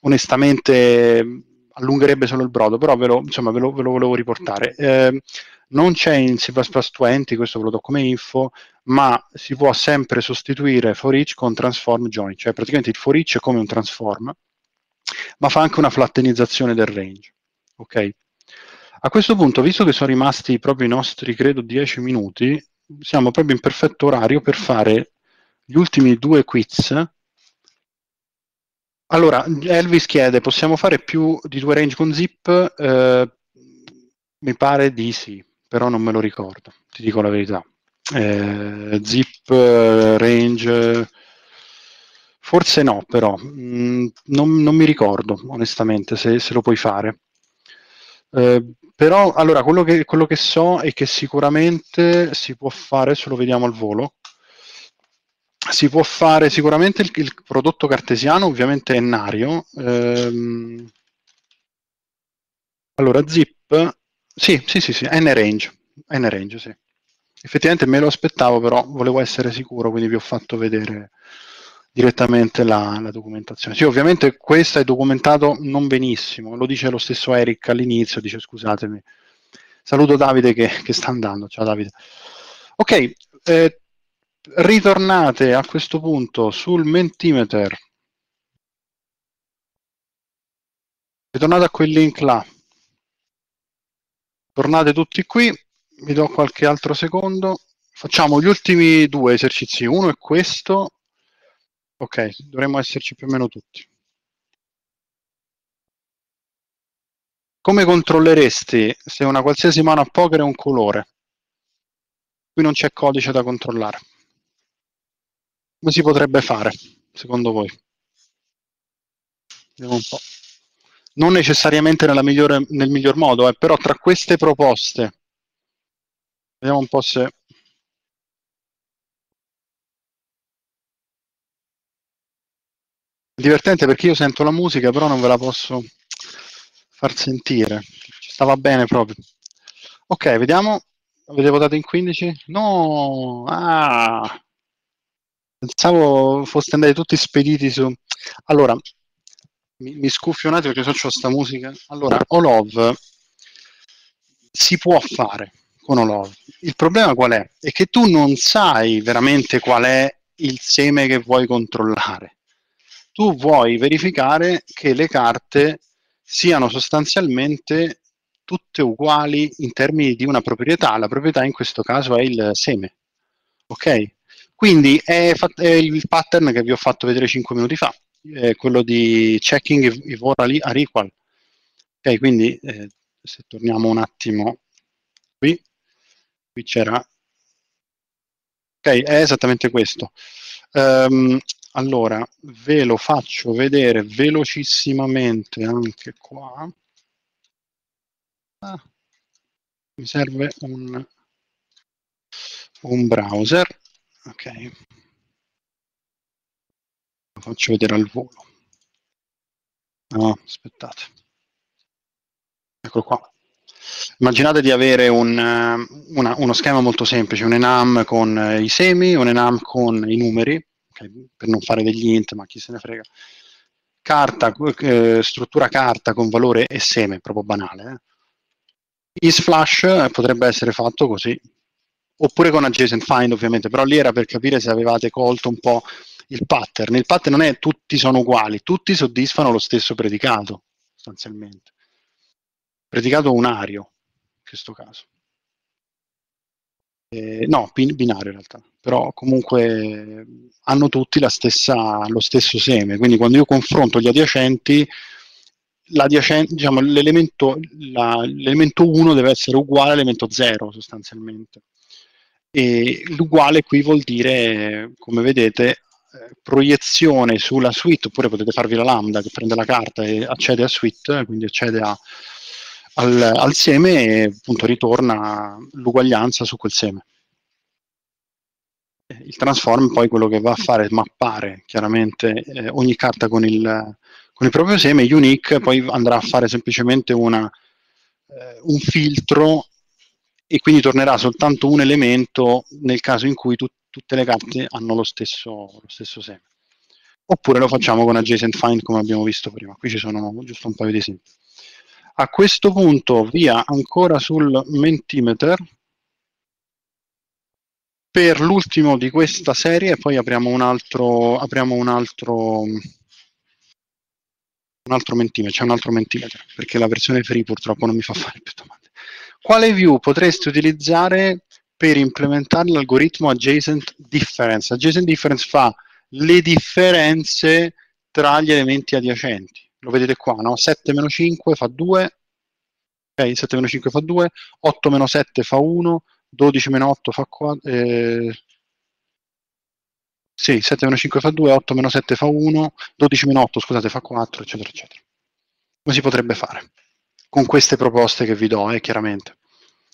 onestamente ehm, allungherebbe solo il brodo, però ve lo, insomma, ve lo, ve lo volevo riportare. Eh, non c'è in C++ 20, questo ve lo do come info, ma si può sempre sostituire for each con transform join, cioè praticamente il for each è come un transform, ma fa anche una flattenizzazione del range. Okay? A questo punto, visto che sono rimasti proprio i nostri, credo, 10 minuti, siamo proprio in perfetto orario per fare gli ultimi due quiz. Allora, Elvis chiede, possiamo fare più di due range con zip? Eh, mi pare di sì, però non me lo ricordo, ti dico la verità eh, zip, eh, range, forse no però, mm, non, non, mi ricordo onestamente se, se lo puoi fare. Eh, però allora quello che, quello che, so è che sicuramente si può fare, se lo vediamo al volo, si può fare sicuramente il, il prodotto cartesiano, ovviamente è Nario. Ehm, allora, zip, sì, sì, sì, sì, N-range, N-range, sì effettivamente me lo aspettavo, però volevo essere sicuro, quindi vi ho fatto vedere direttamente la, la, documentazione. Sì, ovviamente questo è documentato non benissimo, lo dice lo stesso Eric all'inizio, dice scusatemi. Saluto Davide che, che sta andando, ciao Davide. Ok, eh, ritornate a questo punto sul Mentimeter. Ritornate a quel link là. Tornate tutti qui mi do qualche altro secondo. Facciamo gli ultimi due esercizi. Uno è questo. Ok, dovremmo esserci più o meno tutti. Come controlleresti se una qualsiasi mano a poker è un colore? Qui non c'è codice da controllare. Come si potrebbe fare, secondo voi? Vediamo un po' non necessariamente migliore, nel miglior modo, eh, però tra queste proposte Vediamo un po' se... Divertente perché io sento la musica, però non ve la posso far sentire. Ci stava bene proprio. Ok, vediamo. Avete votato in 15? No! Ah! Pensavo foste andati tutti spediti su... Allora, mi, mi scuffio un attimo perché so c'ho sta musica. Allora, Olov si può fare con Olov. Il problema qual è? È che tu non sai veramente qual è il seme che vuoi controllare. Tu vuoi verificare che le carte siano sostanzialmente tutte uguali in termini di una proprietà. La proprietà in questo caso è il seme. Ok? Quindi è, è il pattern che vi ho fatto vedere 5 minuti fa, è quello di checking if orally are equal. Ok, quindi eh, se torniamo un attimo qui, qui c'era ok è esattamente questo um, allora ve lo faccio vedere velocissimamente anche qua ah, mi serve un, un browser ok lo faccio vedere al volo no, ah, aspettate eccolo qua immaginate di avere un, eh, una, uno schema molto semplice, un enum con eh, i semi, un enum con i numeri, okay, per non fare degli int, ma chi se ne frega, carta, eh, struttura carta con valore e seme, proprio banale. Eh. IsFlash eh, potrebbe essere fatto così, oppure con adjacent find ovviamente, però lì era per capire se avevate colto un po' il pattern. Il pattern non è tutti sono uguali, tutti soddisfano lo stesso predicato, sostanzialmente predicato unario, in questo caso. Eh, no, binario in realtà, però comunque eh, hanno tutti stessa, lo stesso seme, quindi quando io confronto gli adiacenti, diciamo, l'elemento, la, l'elemento 1 deve essere uguale all'elemento 0 sostanzialmente. E l'uguale qui vuol dire, come vedete, eh, proiezione sulla suite, oppure potete farvi la lambda che prende la carta e accede a suite, eh, quindi accede a, al, al seme e appunto ritorna l'uguaglianza su quel seme. Eh, il transform poi quello che va a fare è mappare chiaramente eh, ogni carta con il, con il, proprio seme, unique poi andrà a fare semplicemente una, eh, un filtro e quindi tornerà soltanto un elemento nel caso in cui tu, tutte le carte hanno lo stesso, lo stesso seme. Oppure lo facciamo con adjacent find come abbiamo visto prima, qui ci sono giusto un paio di esempi. A questo punto via ancora sul Mentimeter per l'ultimo di questa serie e poi apriamo un altro, apriamo un altro, un altro Mentimeter, c'è un altro Mentimeter perché la versione free purtroppo non mi fa fare più domande. Quale view potresti utilizzare per implementare l'algoritmo adjacent difference? Adjacent difference fa le differenze tra gli elementi adiacenti lo vedete qua, no? 7 meno 5 fa 2, ok, 7 meno 5 fa 2, 8 meno 7 fa 1, 12 meno 8 fa 4, eh, sì, 7 meno 5 fa 2, 8 meno 7 fa 1, 12 meno 8, scusate, fa 4, eccetera, eccetera. Come si potrebbe fare? Con queste proposte che vi do, eh, chiaramente.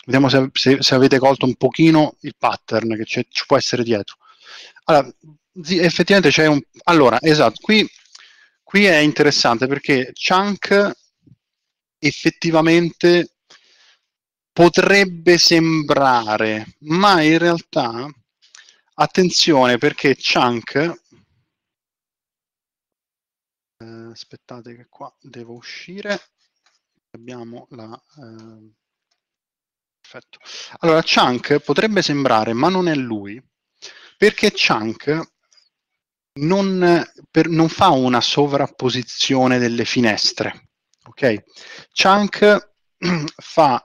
Vediamo se, se, se, avete colto un pochino il pattern che ci può essere dietro. Allora, effettivamente c'è un... Allora, esatto, qui Qui è interessante perché Chunk effettivamente potrebbe sembrare, ma in realtà attenzione perché Chunk eh, aspettate che qua devo uscire abbiamo la eh, perfetto allora Chunk potrebbe sembrare ma non è lui perché Chunk non, per, non fa una sovrapposizione delle finestre. Okay? Chunk [CLEARS THROAT] fa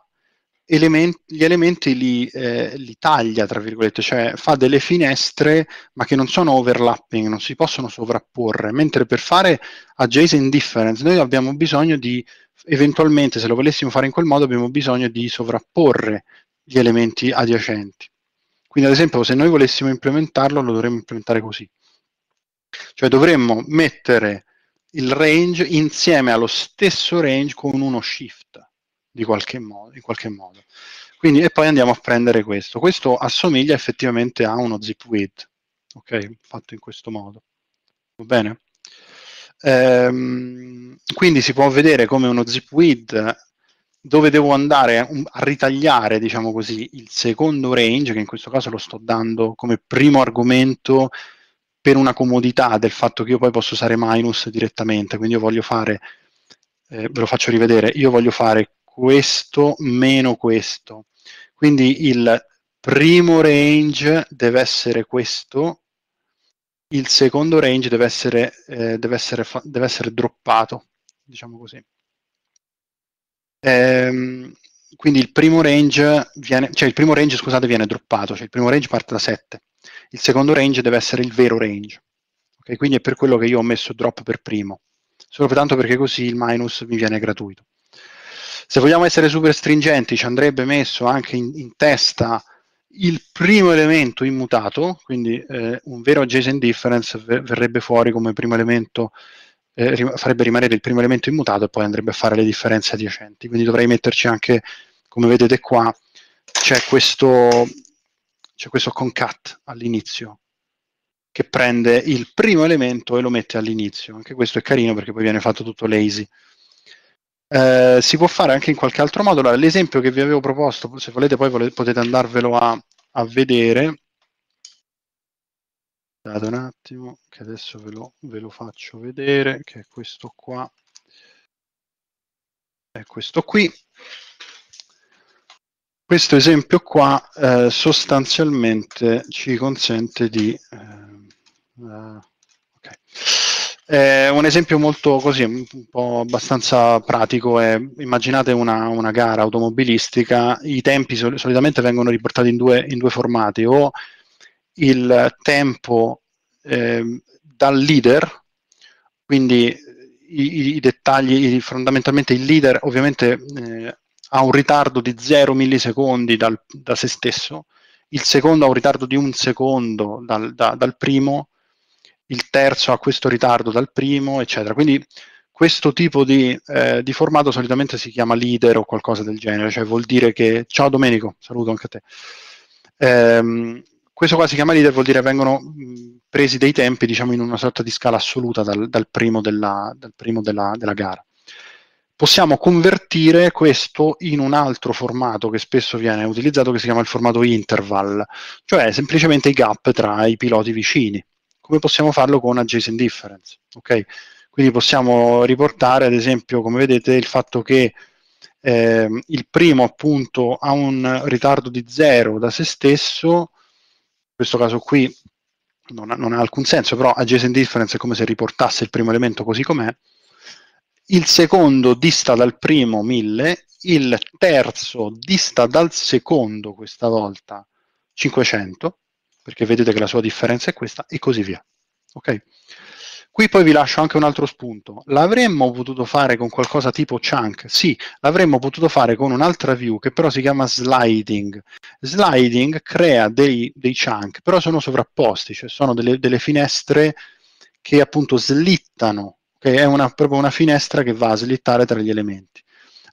elementi, gli elementi li, eh, li, taglia, tra virgolette, cioè fa delle finestre ma che non sono overlapping, non si possono sovrapporre, mentre per fare adjacent difference noi abbiamo bisogno di, eventualmente se lo volessimo fare in quel modo, abbiamo bisogno di sovrapporre gli elementi adiacenti. Quindi ad esempio se noi volessimo implementarlo lo dovremmo implementare così. Cioè dovremmo mettere il range insieme allo stesso range con uno shift qualche modo, in qualche modo. Quindi, e poi andiamo a prendere questo. Questo assomiglia effettivamente a uno zip width, ok? Fatto in questo modo. Va bene? Ehm, quindi si può vedere come uno zip width dove devo andare a ritagliare, diciamo così, il secondo range, che in questo caso lo sto dando come primo argomento per una comodità del fatto che io poi posso usare minus direttamente, quindi io voglio fare, eh, ve lo faccio rivedere, io voglio fare questo meno questo. Quindi il primo range deve essere questo, il secondo range deve essere, eh, deve essere, deve essere droppato, diciamo così. Ehm, quindi il primo range viene, cioè il primo range, scusate, viene droppato, cioè il primo range parte da 7 il secondo range deve essere il vero range. Okay? Quindi è per quello che io ho messo drop per primo, solo per tanto perché così il minus mi viene gratuito. Se vogliamo essere super stringenti ci andrebbe messo anche in, in testa il primo elemento immutato, quindi eh, un vero JSON difference ver- verrebbe fuori come primo elemento eh, farebbe rimanere il primo elemento immutato e poi andrebbe a fare le differenze adiacenti. Quindi dovrei metterci anche, come vedete qua, c'è questo c'è questo concat all'inizio che prende il primo elemento e lo mette all'inizio. Anche questo è carino perché poi viene fatto tutto lazy. Eh, si può fare anche in qualche altro modo. Allora, l'esempio che vi avevo proposto, se volete poi volete, potete andarvelo a, a vedere. Date un attimo, che adesso ve lo, ve lo faccio vedere, che è questo qua. È questo qui. Questo esempio qua eh, sostanzialmente ci consente di... Eh, okay. È un esempio molto così, un po' abbastanza pratico, è, eh. immaginate una, una, gara automobilistica, i tempi sol solitamente vengono riportati in due, in due, formati, o il tempo eh, dal leader, quindi i, i, dettagli, fondamentalmente il leader ovviamente eh, ha un ritardo di 0 millisecondi dal, da se stesso, il secondo ha un ritardo di un secondo dal, da, dal, primo, il terzo ha questo ritardo dal primo, eccetera. Quindi questo tipo di, eh, di formato solitamente si chiama leader o qualcosa del genere, cioè vuol dire che... Ciao Domenico, saluto anche a te. Ehm, questo qua si chiama leader, vuol dire che vengono presi dei tempi, diciamo, in una sorta di scala assoluta dal, dal primo, della, dal primo della, della gara possiamo convertire questo in un altro formato che spesso viene utilizzato che si chiama il formato interval, cioè semplicemente i gap tra i piloti vicini. Come possiamo farlo con adjacent difference? Okay? Quindi possiamo riportare, ad esempio, come vedete, il fatto che eh, il primo appunto ha un ritardo di zero da se stesso, in questo caso qui non ha, non ha alcun senso, però adjacent difference è come se riportasse il primo elemento così com'è, il secondo dista dal primo 1000, il terzo dista dal secondo questa volta 500, perché vedete che la sua differenza è questa, e così via. Ok? Qui poi vi lascio anche un altro spunto. L'avremmo potuto fare con qualcosa tipo chunk? Sì, l'avremmo potuto fare con un'altra view che però si chiama sliding. Sliding crea dei, dei chunk, però sono sovrapposti, cioè sono delle, delle finestre che appunto slittano che è una, proprio una finestra che va a slittare tra gli elementi.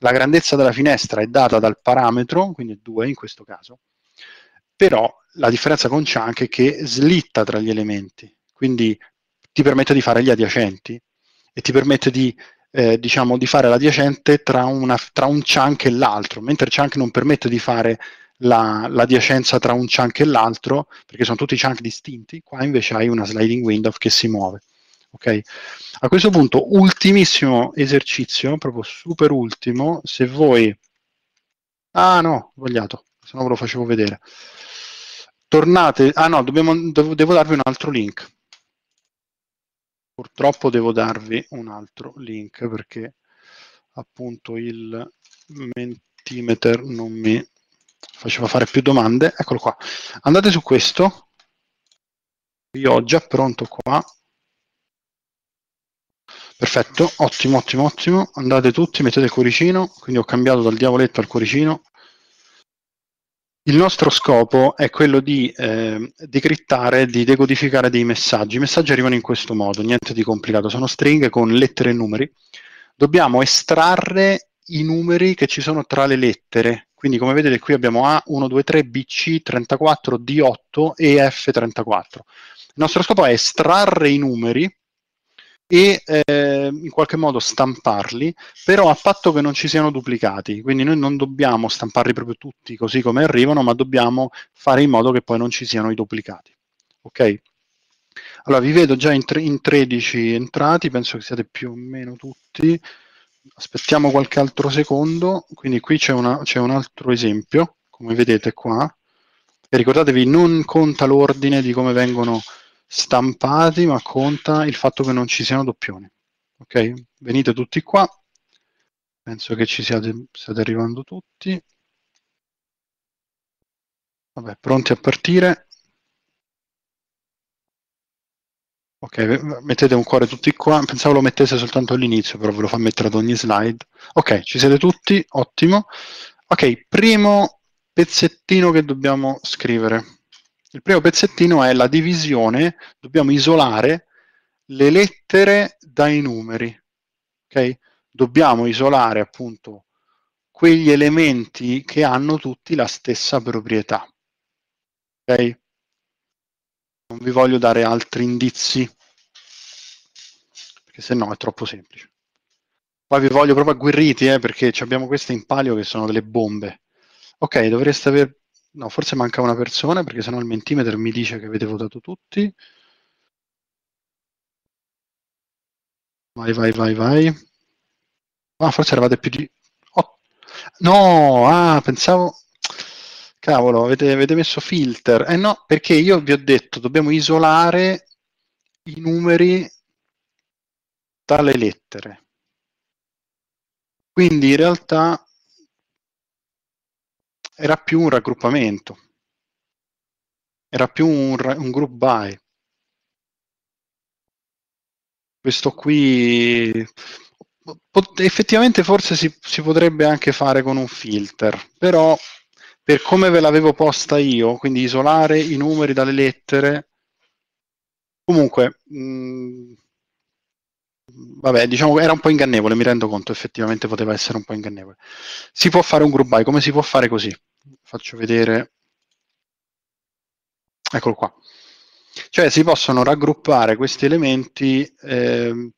La grandezza della finestra è data dal parametro, quindi 2 in questo caso, però la differenza con chunk è che slitta tra gli elementi, quindi ti permette di fare gli adiacenti e ti permette di, eh, diciamo, di fare l'adiacente tra, una, tra un chunk e l'altro, mentre chunk non permette di fare la, l'adiacenza tra un chunk e l'altro, perché sono tutti chunk distinti, qua invece hai una sliding window che si muove. Okay? A questo punto, ultimissimo esercizio, proprio super ultimo, se voi... Ah no, sbagliato, se no ve lo facevo vedere. Tornate, ah no, dobbiamo, devo, devo darvi un altro link. Purtroppo devo darvi un altro link perché appunto il Mentimeter non mi faceva fare più domande. Eccolo qua. Andate su questo. Io ho già pronto qua Perfetto, ottimo, ottimo, ottimo. Andate tutti, mettete il cuoricino, quindi ho cambiato dal diavoletto al cuoricino. Il nostro scopo è quello di eh, decrittare, di decodificare dei messaggi. I messaggi arrivano in questo modo, niente di complicato, sono stringhe con lettere e numeri. Dobbiamo estrarre i numeri che ci sono tra le lettere. Quindi come vedete qui abbiamo A, 123 BC, 34, D8 e F34. Il nostro scopo è estrarre i numeri e eh, in qualche modo stamparli, però a patto che non ci siano duplicati. Quindi noi non dobbiamo stamparli proprio tutti così come arrivano, ma dobbiamo fare in modo che poi non ci siano i duplicati. Ok? Allora, vi vedo già in, in 13 entrati, penso che siate più o meno tutti. Aspettiamo qualche altro secondo, quindi qui c'è un altro esempio, come vedete qua. E ricordatevi, non conta l'ordine di come vengono stampati, ma conta il fatto che non ci siano doppioni. Ok? Venite tutti qua. Penso che ci siate, state arrivando tutti. Vabbè, pronti a partire. Ok, mettete un cuore tutti qua. Pensavo lo mettesse soltanto all'inizio, però ve lo fa mettere ad ogni slide. Ok, ci siete tutti, ottimo. Ok, primo pezzettino che dobbiamo scrivere. Il primo pezzettino è la divisione, dobbiamo isolare le lettere dai numeri. Okay? Dobbiamo isolare appunto quegli elementi che hanno tutti la stessa proprietà. Okay? Non vi voglio dare altri indizi, perché se no è troppo semplice. Poi vi voglio proprio agguerriti, eh, perché abbiamo queste in palio che sono delle bombe. Ok, dovreste aver No, forse manca una persona perché sennò il mentimeter mi dice che avete votato tutti. Vai, vai, vai, vai. Ah, forse eravate più di... Oh. No, ah, pensavo... Cavolo, avete, avete messo filter. Eh no, perché io vi ho detto, dobbiamo isolare i numeri dalle lettere. Quindi in realtà era più un raggruppamento, era più un, un group buy. Questo qui pot- effettivamente forse si, si potrebbe anche fare con un filter, però per come ve l'avevo posta io, quindi isolare i numeri dalle lettere, comunque mh, mm, vabbè diciamo era un po' ingannevole mi rendo conto effettivamente poteva essere un po' ingannevole si può fare un group by come si può fare così faccio vedere, eccolo qua. Cioè si possono raggruppare questi elementi eh,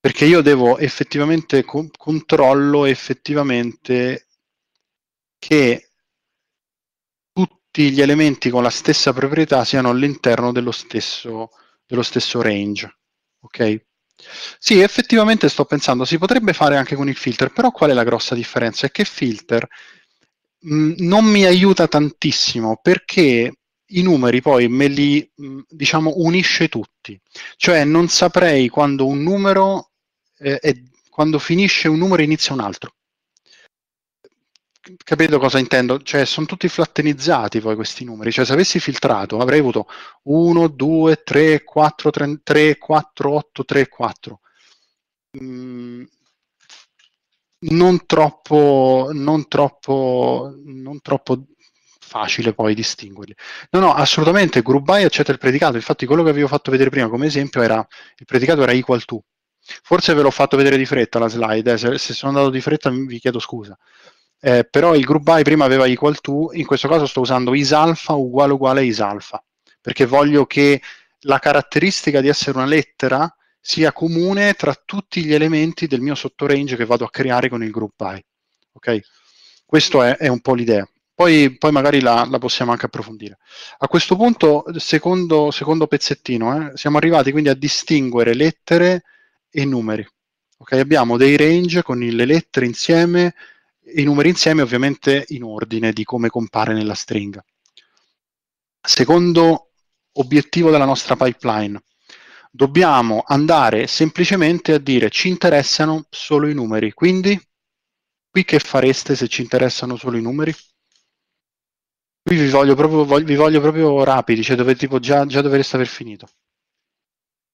perché io devo effettivamente, con, controllo effettivamente che tutti gli elementi con la stessa proprietà siano all'interno dello stesso, dello stesso range. Ok? Sì, effettivamente sto pensando, si potrebbe fare anche con il filter, però qual è la grossa differenza? È che filter Mm, non mi aiuta tantissimo perché i numeri poi me li mm, diciamo unisce tutti, cioè non saprei quando un numero eh, è, quando finisce un numero inizia un altro. Capito cosa intendo? Cioè, sono tutti flattenizzati poi questi numeri, cioè se avessi filtrato avrei avuto 1, 2, 3, 4, 3, 4, 8, 3, 4. Mm, non troppo, non troppo, non troppo facile poi distinguerli. No, no, assolutamente, group by accetta il predicato, infatti quello che avevo fatto vedere prima come esempio era, il predicato era equal to, forse ve l'ho fatto vedere di fretta la slide, eh, se, se, sono andato di fretta vi chiedo scusa, eh, però il group by prima aveva equal to, in questo caso sto usando isalfa uguale uguale isalfa, perché voglio che la caratteristica di essere una lettera sia comune tra tutti gli elementi del mio sottorange che vado a creare con il group by. Okay? Questa è, è, un po' l'idea. Poi, poi magari la, la, possiamo anche approfondire. A questo punto, secondo, secondo pezzettino, eh, siamo arrivati quindi a distinguere lettere e numeri. Okay? Abbiamo dei range con le lettere insieme, i numeri insieme ovviamente in ordine di come compare nella stringa. Secondo obiettivo della nostra pipeline, dobbiamo andare semplicemente a dire ci interessano solo i numeri. Quindi, qui che fareste se ci interessano solo i numeri? Qui vi voglio proprio, voglio, vi voglio proprio rapidi, cioè dove, tipo, già, già dovreste aver finito.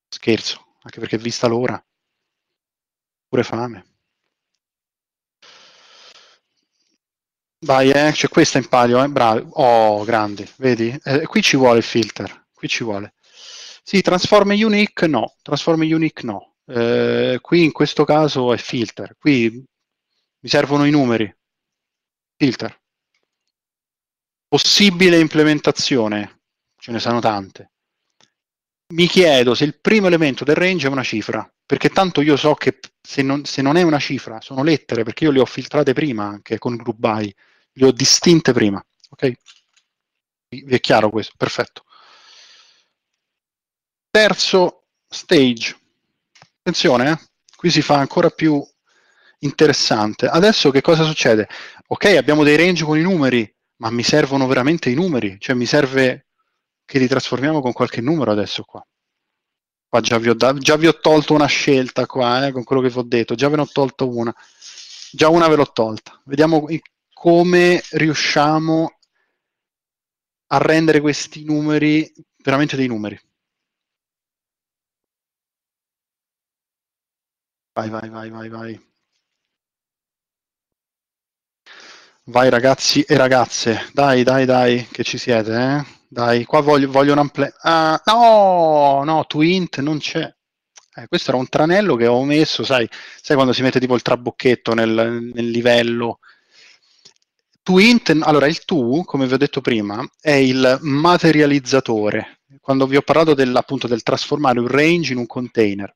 Scherzo, anche perché vista l'ora, pure fame. Vai, eh, c'è questa in palio, eh, bravi. Oh, grande, vedi? Eh, qui ci vuole il filter, qui ci vuole. Sì, transform unique no, transform unique no. Eh, qui in questo caso è filter, qui mi servono i numeri, filter. Possibile implementazione, ce ne sono tante. Mi chiedo se il primo elemento del range è una cifra, perché tanto io so che se non, se non è una cifra, sono lettere, perché io le ho filtrate prima anche con group by, le ho distinte prima, ok? Vi è chiaro questo? Perfetto. Terzo stage. Attenzione, eh? qui si fa ancora più interessante. Adesso che cosa succede? Ok, abbiamo dei range con i numeri, ma mi servono veramente i numeri, cioè mi serve che li trasformiamo con qualche numero adesso qua. Qua già vi ho, da- già vi ho tolto una scelta qua, eh, con quello che vi ho detto, già ve ne ho tolto una. Già una ve l'ho tolta. Vediamo come riusciamo a rendere questi numeri veramente dei numeri. Vai, vai, vai, vai, vai. Vai ragazzi e ragazze, dai, dai, dai, che ci siete, eh? Dai, qua voglio, voglio un ample... Ah, no, no, Twint non c'è. Eh, questo era un tranello che ho messo, sai, sai quando si mette tipo il trabocchetto nel, nel livello. Twint, allora il tu, come vi ho detto prima, è il materializzatore. Quando vi ho parlato del, appunto del trasformare un range in un container,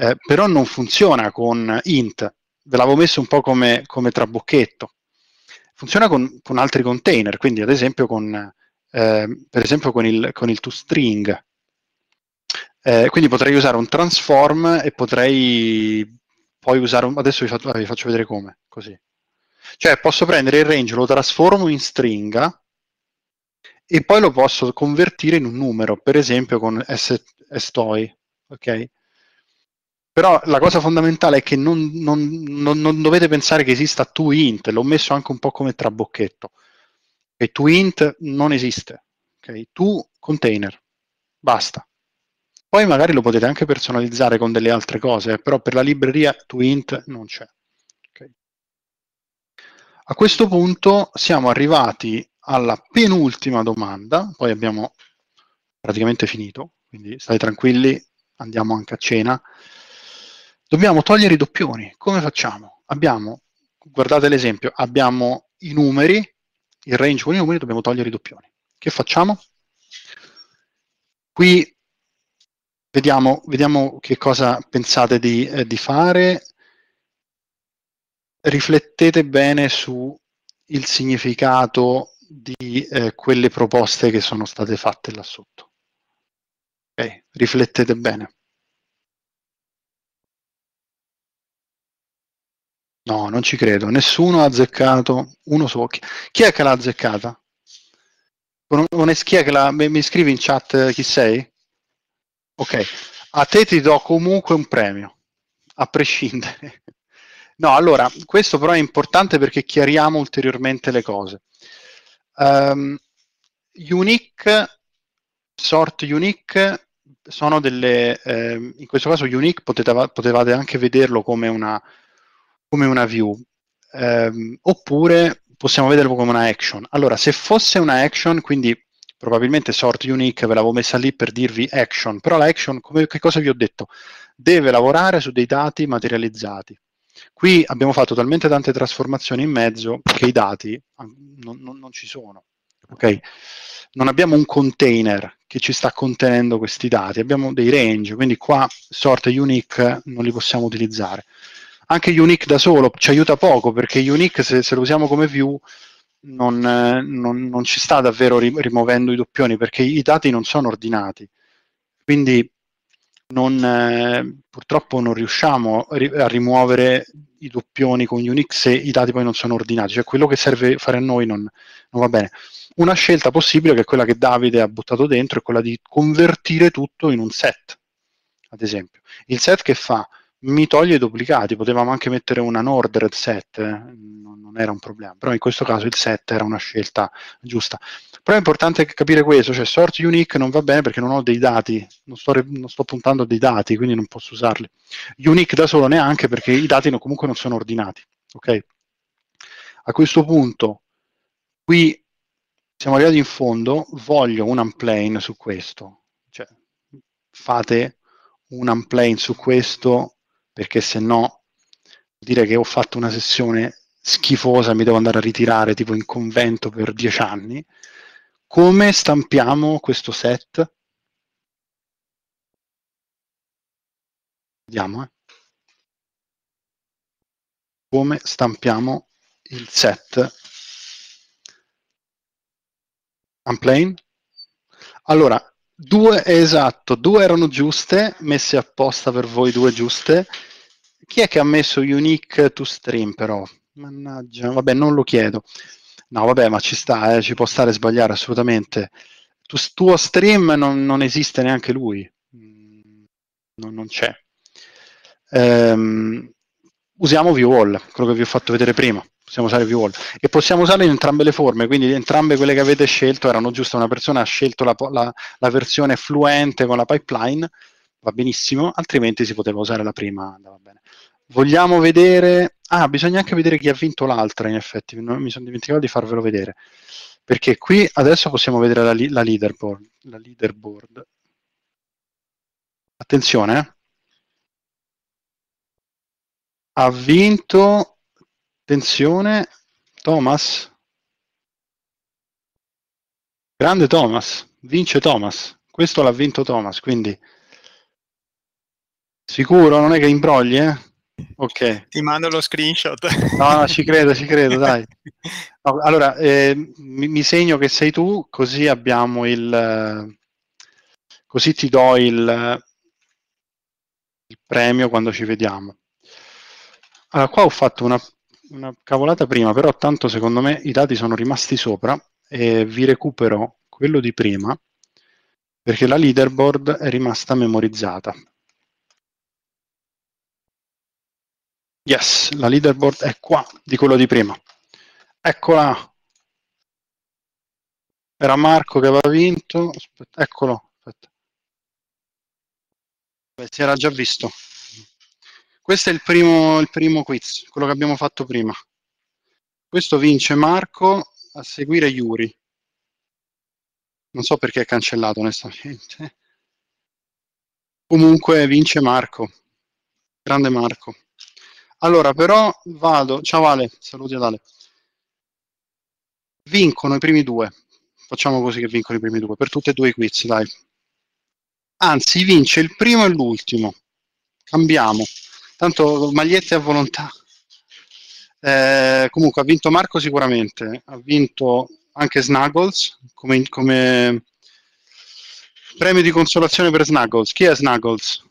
eh, però non funziona con int, ve l'avevo messo un po' come, come trabocchetto, funziona con, con, altri container, quindi ad esempio con, eh, per esempio con il, con il toString, eh, quindi potrei usare un transform e potrei poi usare un... adesso vi faccio, vi faccio vedere come, così. Cioè posso prendere il range, lo trasformo in stringa, e poi lo posso convertire in un numero, per esempio con stoi, ok? Però la cosa fondamentale è che non, non, non, non dovete pensare che esista TwoInt, l'ho messo anche un po' come trabocchetto. E TwoInt non esiste, ok? To container, basta. Poi magari lo potete anche personalizzare con delle altre cose, eh, però per la libreria toInt non c'è. Okay. A questo punto siamo arrivati alla penultima domanda, poi abbiamo praticamente finito, quindi state tranquilli, andiamo anche a cena. Dobbiamo togliere i doppioni. Come facciamo? Abbiamo, guardate l'esempio, abbiamo i numeri, il range con i numeri, dobbiamo togliere i doppioni. Che facciamo? Qui vediamo, vediamo che cosa pensate di, eh, di fare. Riflettete bene sul significato di eh, quelle proposte che sono state fatte là sotto. Okay? Riflettete bene. No, non ci credo. Nessuno ha azzeccato. Uno solo. Chi è che l'ha azzeccata? Chi è che la... Mi scrivi in chat eh, chi sei? Ok. A te ti do comunque un premio, a prescindere. [LAUGHS] No, allora, questo però è importante perché chiariamo ulteriormente le cose. Um, unique, sort unique sono delle, eh, in questo caso unique poteva, potevate anche vederlo come una come una view, ehm, oppure possiamo vederlo come una action. Allora, se fosse una action, quindi probabilmente sort unique ve l'avevo messa lì per dirvi action, però la l'action, che cosa vi ho detto? Deve lavorare su dei dati materializzati. Qui abbiamo fatto talmente tante trasformazioni in mezzo che i dati ah, non, non, non ci sono. ok Non abbiamo un container che ci sta contenendo questi dati, abbiamo dei range, quindi qua sort unique non li possiamo utilizzare anche Unique da solo ci aiuta poco perché Unique se, se lo usiamo come view non, non, non ci sta davvero rimuovendo i doppioni perché i dati non sono ordinati. Quindi non, eh, purtroppo non riusciamo a rimuovere i doppioni con Unix se i dati poi non sono ordinati, cioè quello che serve fare a noi non, non, va bene. Una scelta possibile, che è quella che Davide ha buttato dentro, è quella di convertire tutto in un set, ad esempio. Il set che fa mi toglie i duplicati, potevamo anche mettere una Nordred set, eh, non, non, era un problema, però in questo caso il set era una scelta giusta. Però è importante capire questo, cioè sort unique non va bene perché non ho dei dati, non sto, non sto puntando a dei dati, quindi non posso usarli. Unique da solo neanche perché i dati no, comunque non sono ordinati. Okay? A questo punto, qui siamo arrivati in fondo, voglio un unplane su questo, cioè fate un unplane su questo perché se no dire che ho fatto una sessione schifosa e mi devo andare a ritirare tipo in convento per dieci anni, come stampiamo questo set? Vediamo, eh. Come stampiamo il set Unplane? Allora, Due, esatto, due erano giuste, messe apposta per voi due giuste. Chi è che ha messo unique to stream però? Mannaggia, vabbè, non lo chiedo. No, vabbè, ma ci sta, eh, ci può stare sbagliare assolutamente. Tu, tuo stream non, non, esiste neanche lui, mm, non, non c'è. Ehm, usiamo Viewall, quello che vi ho fatto vedere prima possiamo usare più volte e possiamo usarle in entrambe le forme, quindi entrambe quelle che avete scelto erano giuste, una persona ha scelto la, la, la versione fluente con la pipeline, va benissimo, altrimenti si poteva usare la prima, andava bene. Vogliamo vedere, ah bisogna anche vedere chi ha vinto l'altra in effetti, non, mi sono dimenticato di farvelo vedere, perché qui adesso possiamo vedere la, la leaderboard, leaderboard, Attenzione, eh. ha vinto Attenzione, Thomas. Grande Thomas, vince Thomas. Questo l'ha vinto Thomas, quindi sicuro, non è che imbrogli, eh? Ok. Ti mando lo screenshot. No, no ci credo, ci credo, dai. [LAUGHS] allora, eh, mi, mi, segno che sei tu, così abbiamo il... Così ti do il, il premio quando ci vediamo. Allora, qua ho fatto una una cavolata prima, però tanto secondo me i dati sono rimasti sopra e vi recupero quello di prima perché la leaderboard è rimasta memorizzata. Yes, la leaderboard è qua, di quello di prima. Eccola! Era Marco che aveva vinto. Aspetta, eccolo. Aspetta. Beh, si era già visto. Questo è il primo, il primo quiz, quello che abbiamo fatto prima. Questo vince Marco, a seguire Yuri. Non so perché è cancellato onestamente. Comunque vince Marco. Grande Marco. Allora, però vado. Ciao Ale, saluti ad Ale. Vincono i primi due. Facciamo così che vincono i primi due, per tutti e due i quiz, dai. Anzi, vince il primo e l'ultimo. Cambiamo tanto magliette a volontà. Eh, comunque ha vinto Marco sicuramente, ha vinto anche Snuggles come, come premio di consolazione per Snuggles. Chi è Snuggles?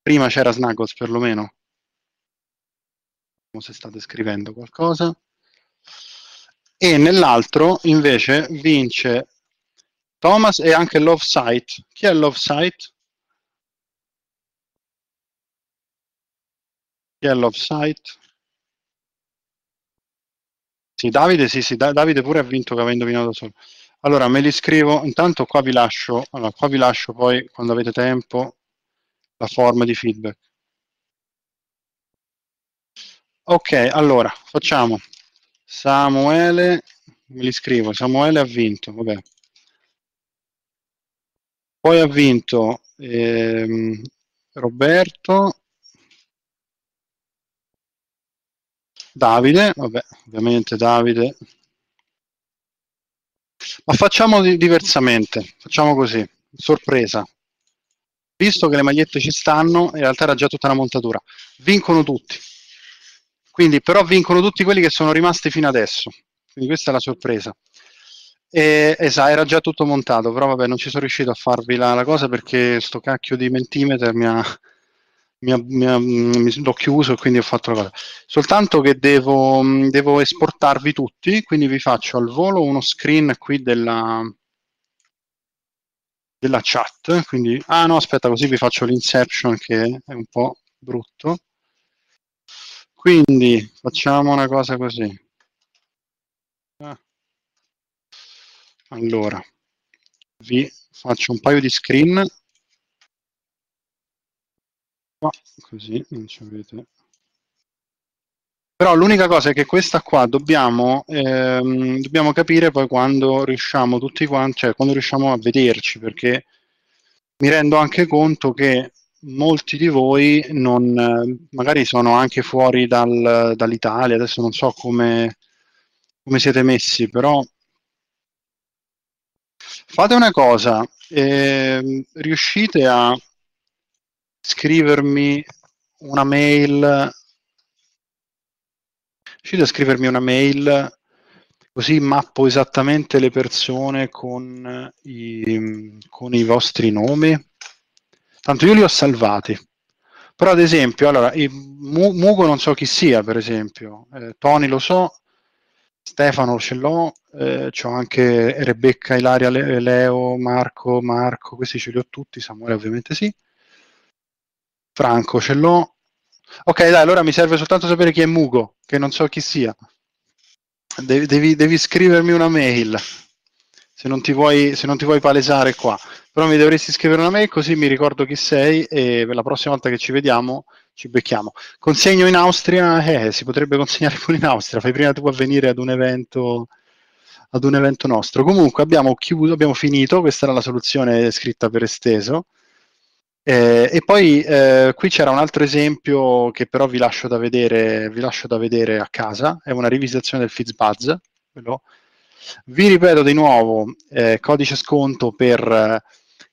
Prima c'era Snuggles perlomeno. Se state scrivendo qualcosa. E nell'altro invece vince Thomas e anche Love Site. Chi è Love Site? Shell of Sight. Sì, Davide, sì, sì, Davide pure ha vinto che aveva indovinato solo. Allora, me li scrivo, intanto qua vi lascio, allora, qua vi lascio poi, quando avete tempo, la forma di feedback. Ok, allora, facciamo. Samuele, me li scrivo, Samuele ha vinto, vabbè. Poi ha vinto ehm, Roberto, Davide, vabbè, ovviamente Davide. Ma facciamo diversamente, facciamo così, sorpresa. Visto che le magliette ci stanno, in realtà era già tutta una montatura, vincono tutti. Quindi però vincono tutti quelli che sono rimasti fino adesso. Quindi questa è la sorpresa. E, esatto, era già tutto montato, però vabbè, non ci sono riuscito a farvi la, la cosa perché sto cacchio di Mentimeter mi ha, mi, mi, mm, mi, l'ho chiuso e quindi ho fatto la cosa. Soltanto che devo, mm, devo, esportarvi tutti, quindi vi faccio al volo uno screen qui della, della chat. Quindi, ah no, aspetta, così vi faccio l'inception che è un po' brutto. Quindi facciamo una cosa così. Ah. Allora, vi faccio un paio di screen qua, così non ci avete... Però l'unica cosa è che questa qua dobbiamo, ehm, dobbiamo capire poi quando riusciamo tutti quanti, cioè quando riusciamo a vederci, perché mi rendo anche conto che molti di voi non, magari sono anche fuori dal, dall'Italia, adesso non so come, come, siete messi, però fate una cosa, eh, riuscite a scrivermi una mail riuscite a scrivermi una mail così mappo esattamente le persone con i, con i vostri nomi tanto io li ho salvati però ad esempio allora Mugo non so chi sia per esempio eh, Tony lo so Stefano ce l'ho eh, c'ho anche Rebecca, Ilaria, Leo, Marco, Marco questi ce li ho tutti, Samuele ovviamente sì Franco, ce l'ho. Ok, dai, allora mi serve soltanto sapere chi è Mugo, che non so chi sia. Devi, devi, devi scrivermi una mail, se non, vuoi, se non, ti vuoi, palesare qua. Però mi dovresti scrivere una mail così mi ricordo chi sei e per la prossima volta che ci vediamo ci becchiamo. Consegno in Austria? Eh, si potrebbe consegnare pure in Austria, fai prima tu a venire ad un evento ad un evento nostro. Comunque abbiamo chiuso, abbiamo finito, questa era la soluzione scritta per esteso. Eh, e poi eh, qui c'era un altro esempio che però vi lascio da vedere, lascio da vedere a casa, è una rivisitazione del FizzBuzz. Quello. Vi ripeto di nuovo, eh, codice sconto per,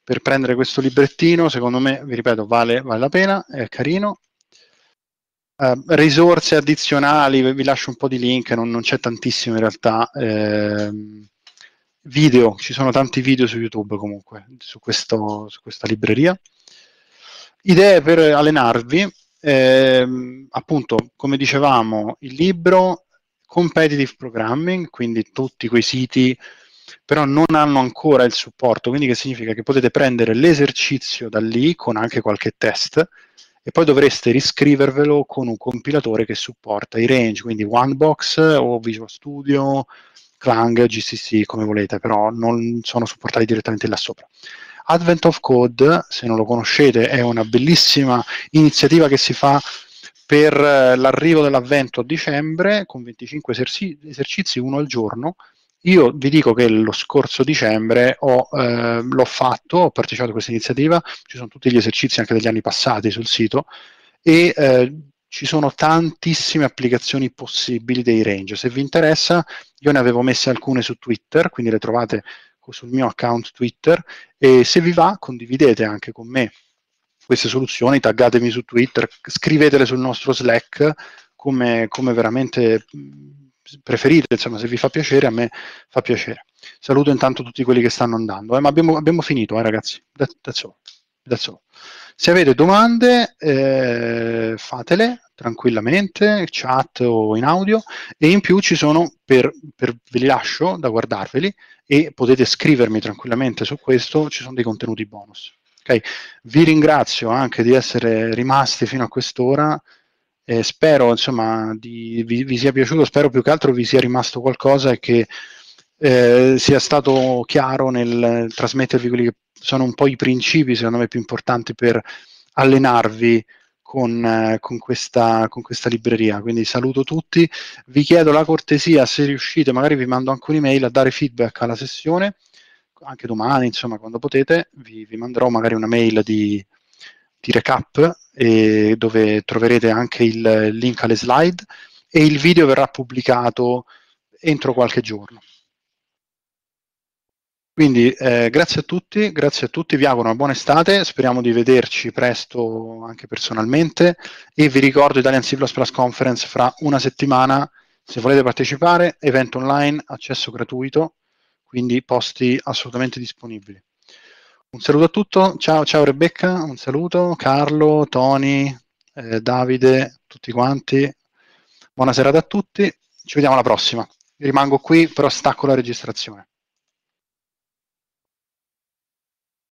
per, prendere questo librettino, secondo me, vi ripeto, vale, vale la pena, è carino. Eh, risorse addizionali, vi lascio un po' di link, non, non c'è tantissimo in realtà ehm, video, ci sono tanti video su YouTube comunque su, questo, su questa libreria idee per allenarvi, eh, appunto, come dicevamo, il libro competitive programming, quindi tutti quei siti però non hanno ancora il supporto, quindi che significa che potete prendere l'esercizio da lì con anche qualche test e poi dovreste riscrivervelo con un compilatore che supporta i range, quindi OneBox o Visual Studio, Clang, GCC, come volete, però non sono supportati direttamente là sopra. Advent of Code, se non lo conoscete, è una bellissima iniziativa che si fa per eh, l'arrivo dell'avvento a dicembre con 25 eserci- esercizi, uno al giorno. Io vi dico che lo scorso dicembre ho, eh, l'ho fatto, ho partecipato a questa iniziativa, ci sono tutti gli esercizi anche degli anni passati sul sito e eh, ci sono tantissime applicazioni possibili dei range. Se vi interessa, io ne avevo messe alcune su Twitter, quindi le trovate Ecco, sul mio account Twitter e se vi va condividete anche con me queste soluzioni, taggatemi su Twitter, scrivetele sul nostro Slack come, come veramente preferite, insomma se vi fa piacere a me fa piacere. Saluto intanto tutti quelli che stanno andando, eh, ma abbiamo, abbiamo finito eh, ragazzi, That, that's, Se avete domande eh, fatele tranquillamente, chat o in audio e in più ci sono, per, per, ve li lascio da guardarveli, e potete scrivermi tranquillamente su questo, ci sono dei contenuti bonus. Okay? Vi ringrazio anche di essere rimasti fino a quest'ora, eh, spero insomma, di, vi, vi, sia piaciuto, spero più che altro vi sia rimasto qualcosa e che eh, sia stato chiaro nel trasmettervi quelli che sono un po' i principi, secondo me, più importanti per allenarvi con, eh, con, questa, con, questa, libreria. Quindi saluto tutti, vi chiedo la cortesia, se riuscite, magari vi mando anche un'email a dare feedback alla sessione, anche domani, insomma, quando potete, vi, vi manderò magari una mail di, di recap eh, dove troverete anche il link alle slide e il video verrà pubblicato entro qualche giorno. Quindi eh, grazie a tutti, grazie a tutti, vi auguro una buona estate, speriamo di vederci presto anche personalmente e vi ricordo Italian C++ Conference fra una settimana, se volete partecipare, evento online, accesso gratuito, quindi posti assolutamente disponibili. Un saluto a tutti, ciao, ciao Rebecca, un saluto, Carlo, Tony, eh, Davide, tutti quanti, buona serata a tutti, ci vediamo alla prossima. Rimango qui, però stacco la registrazione.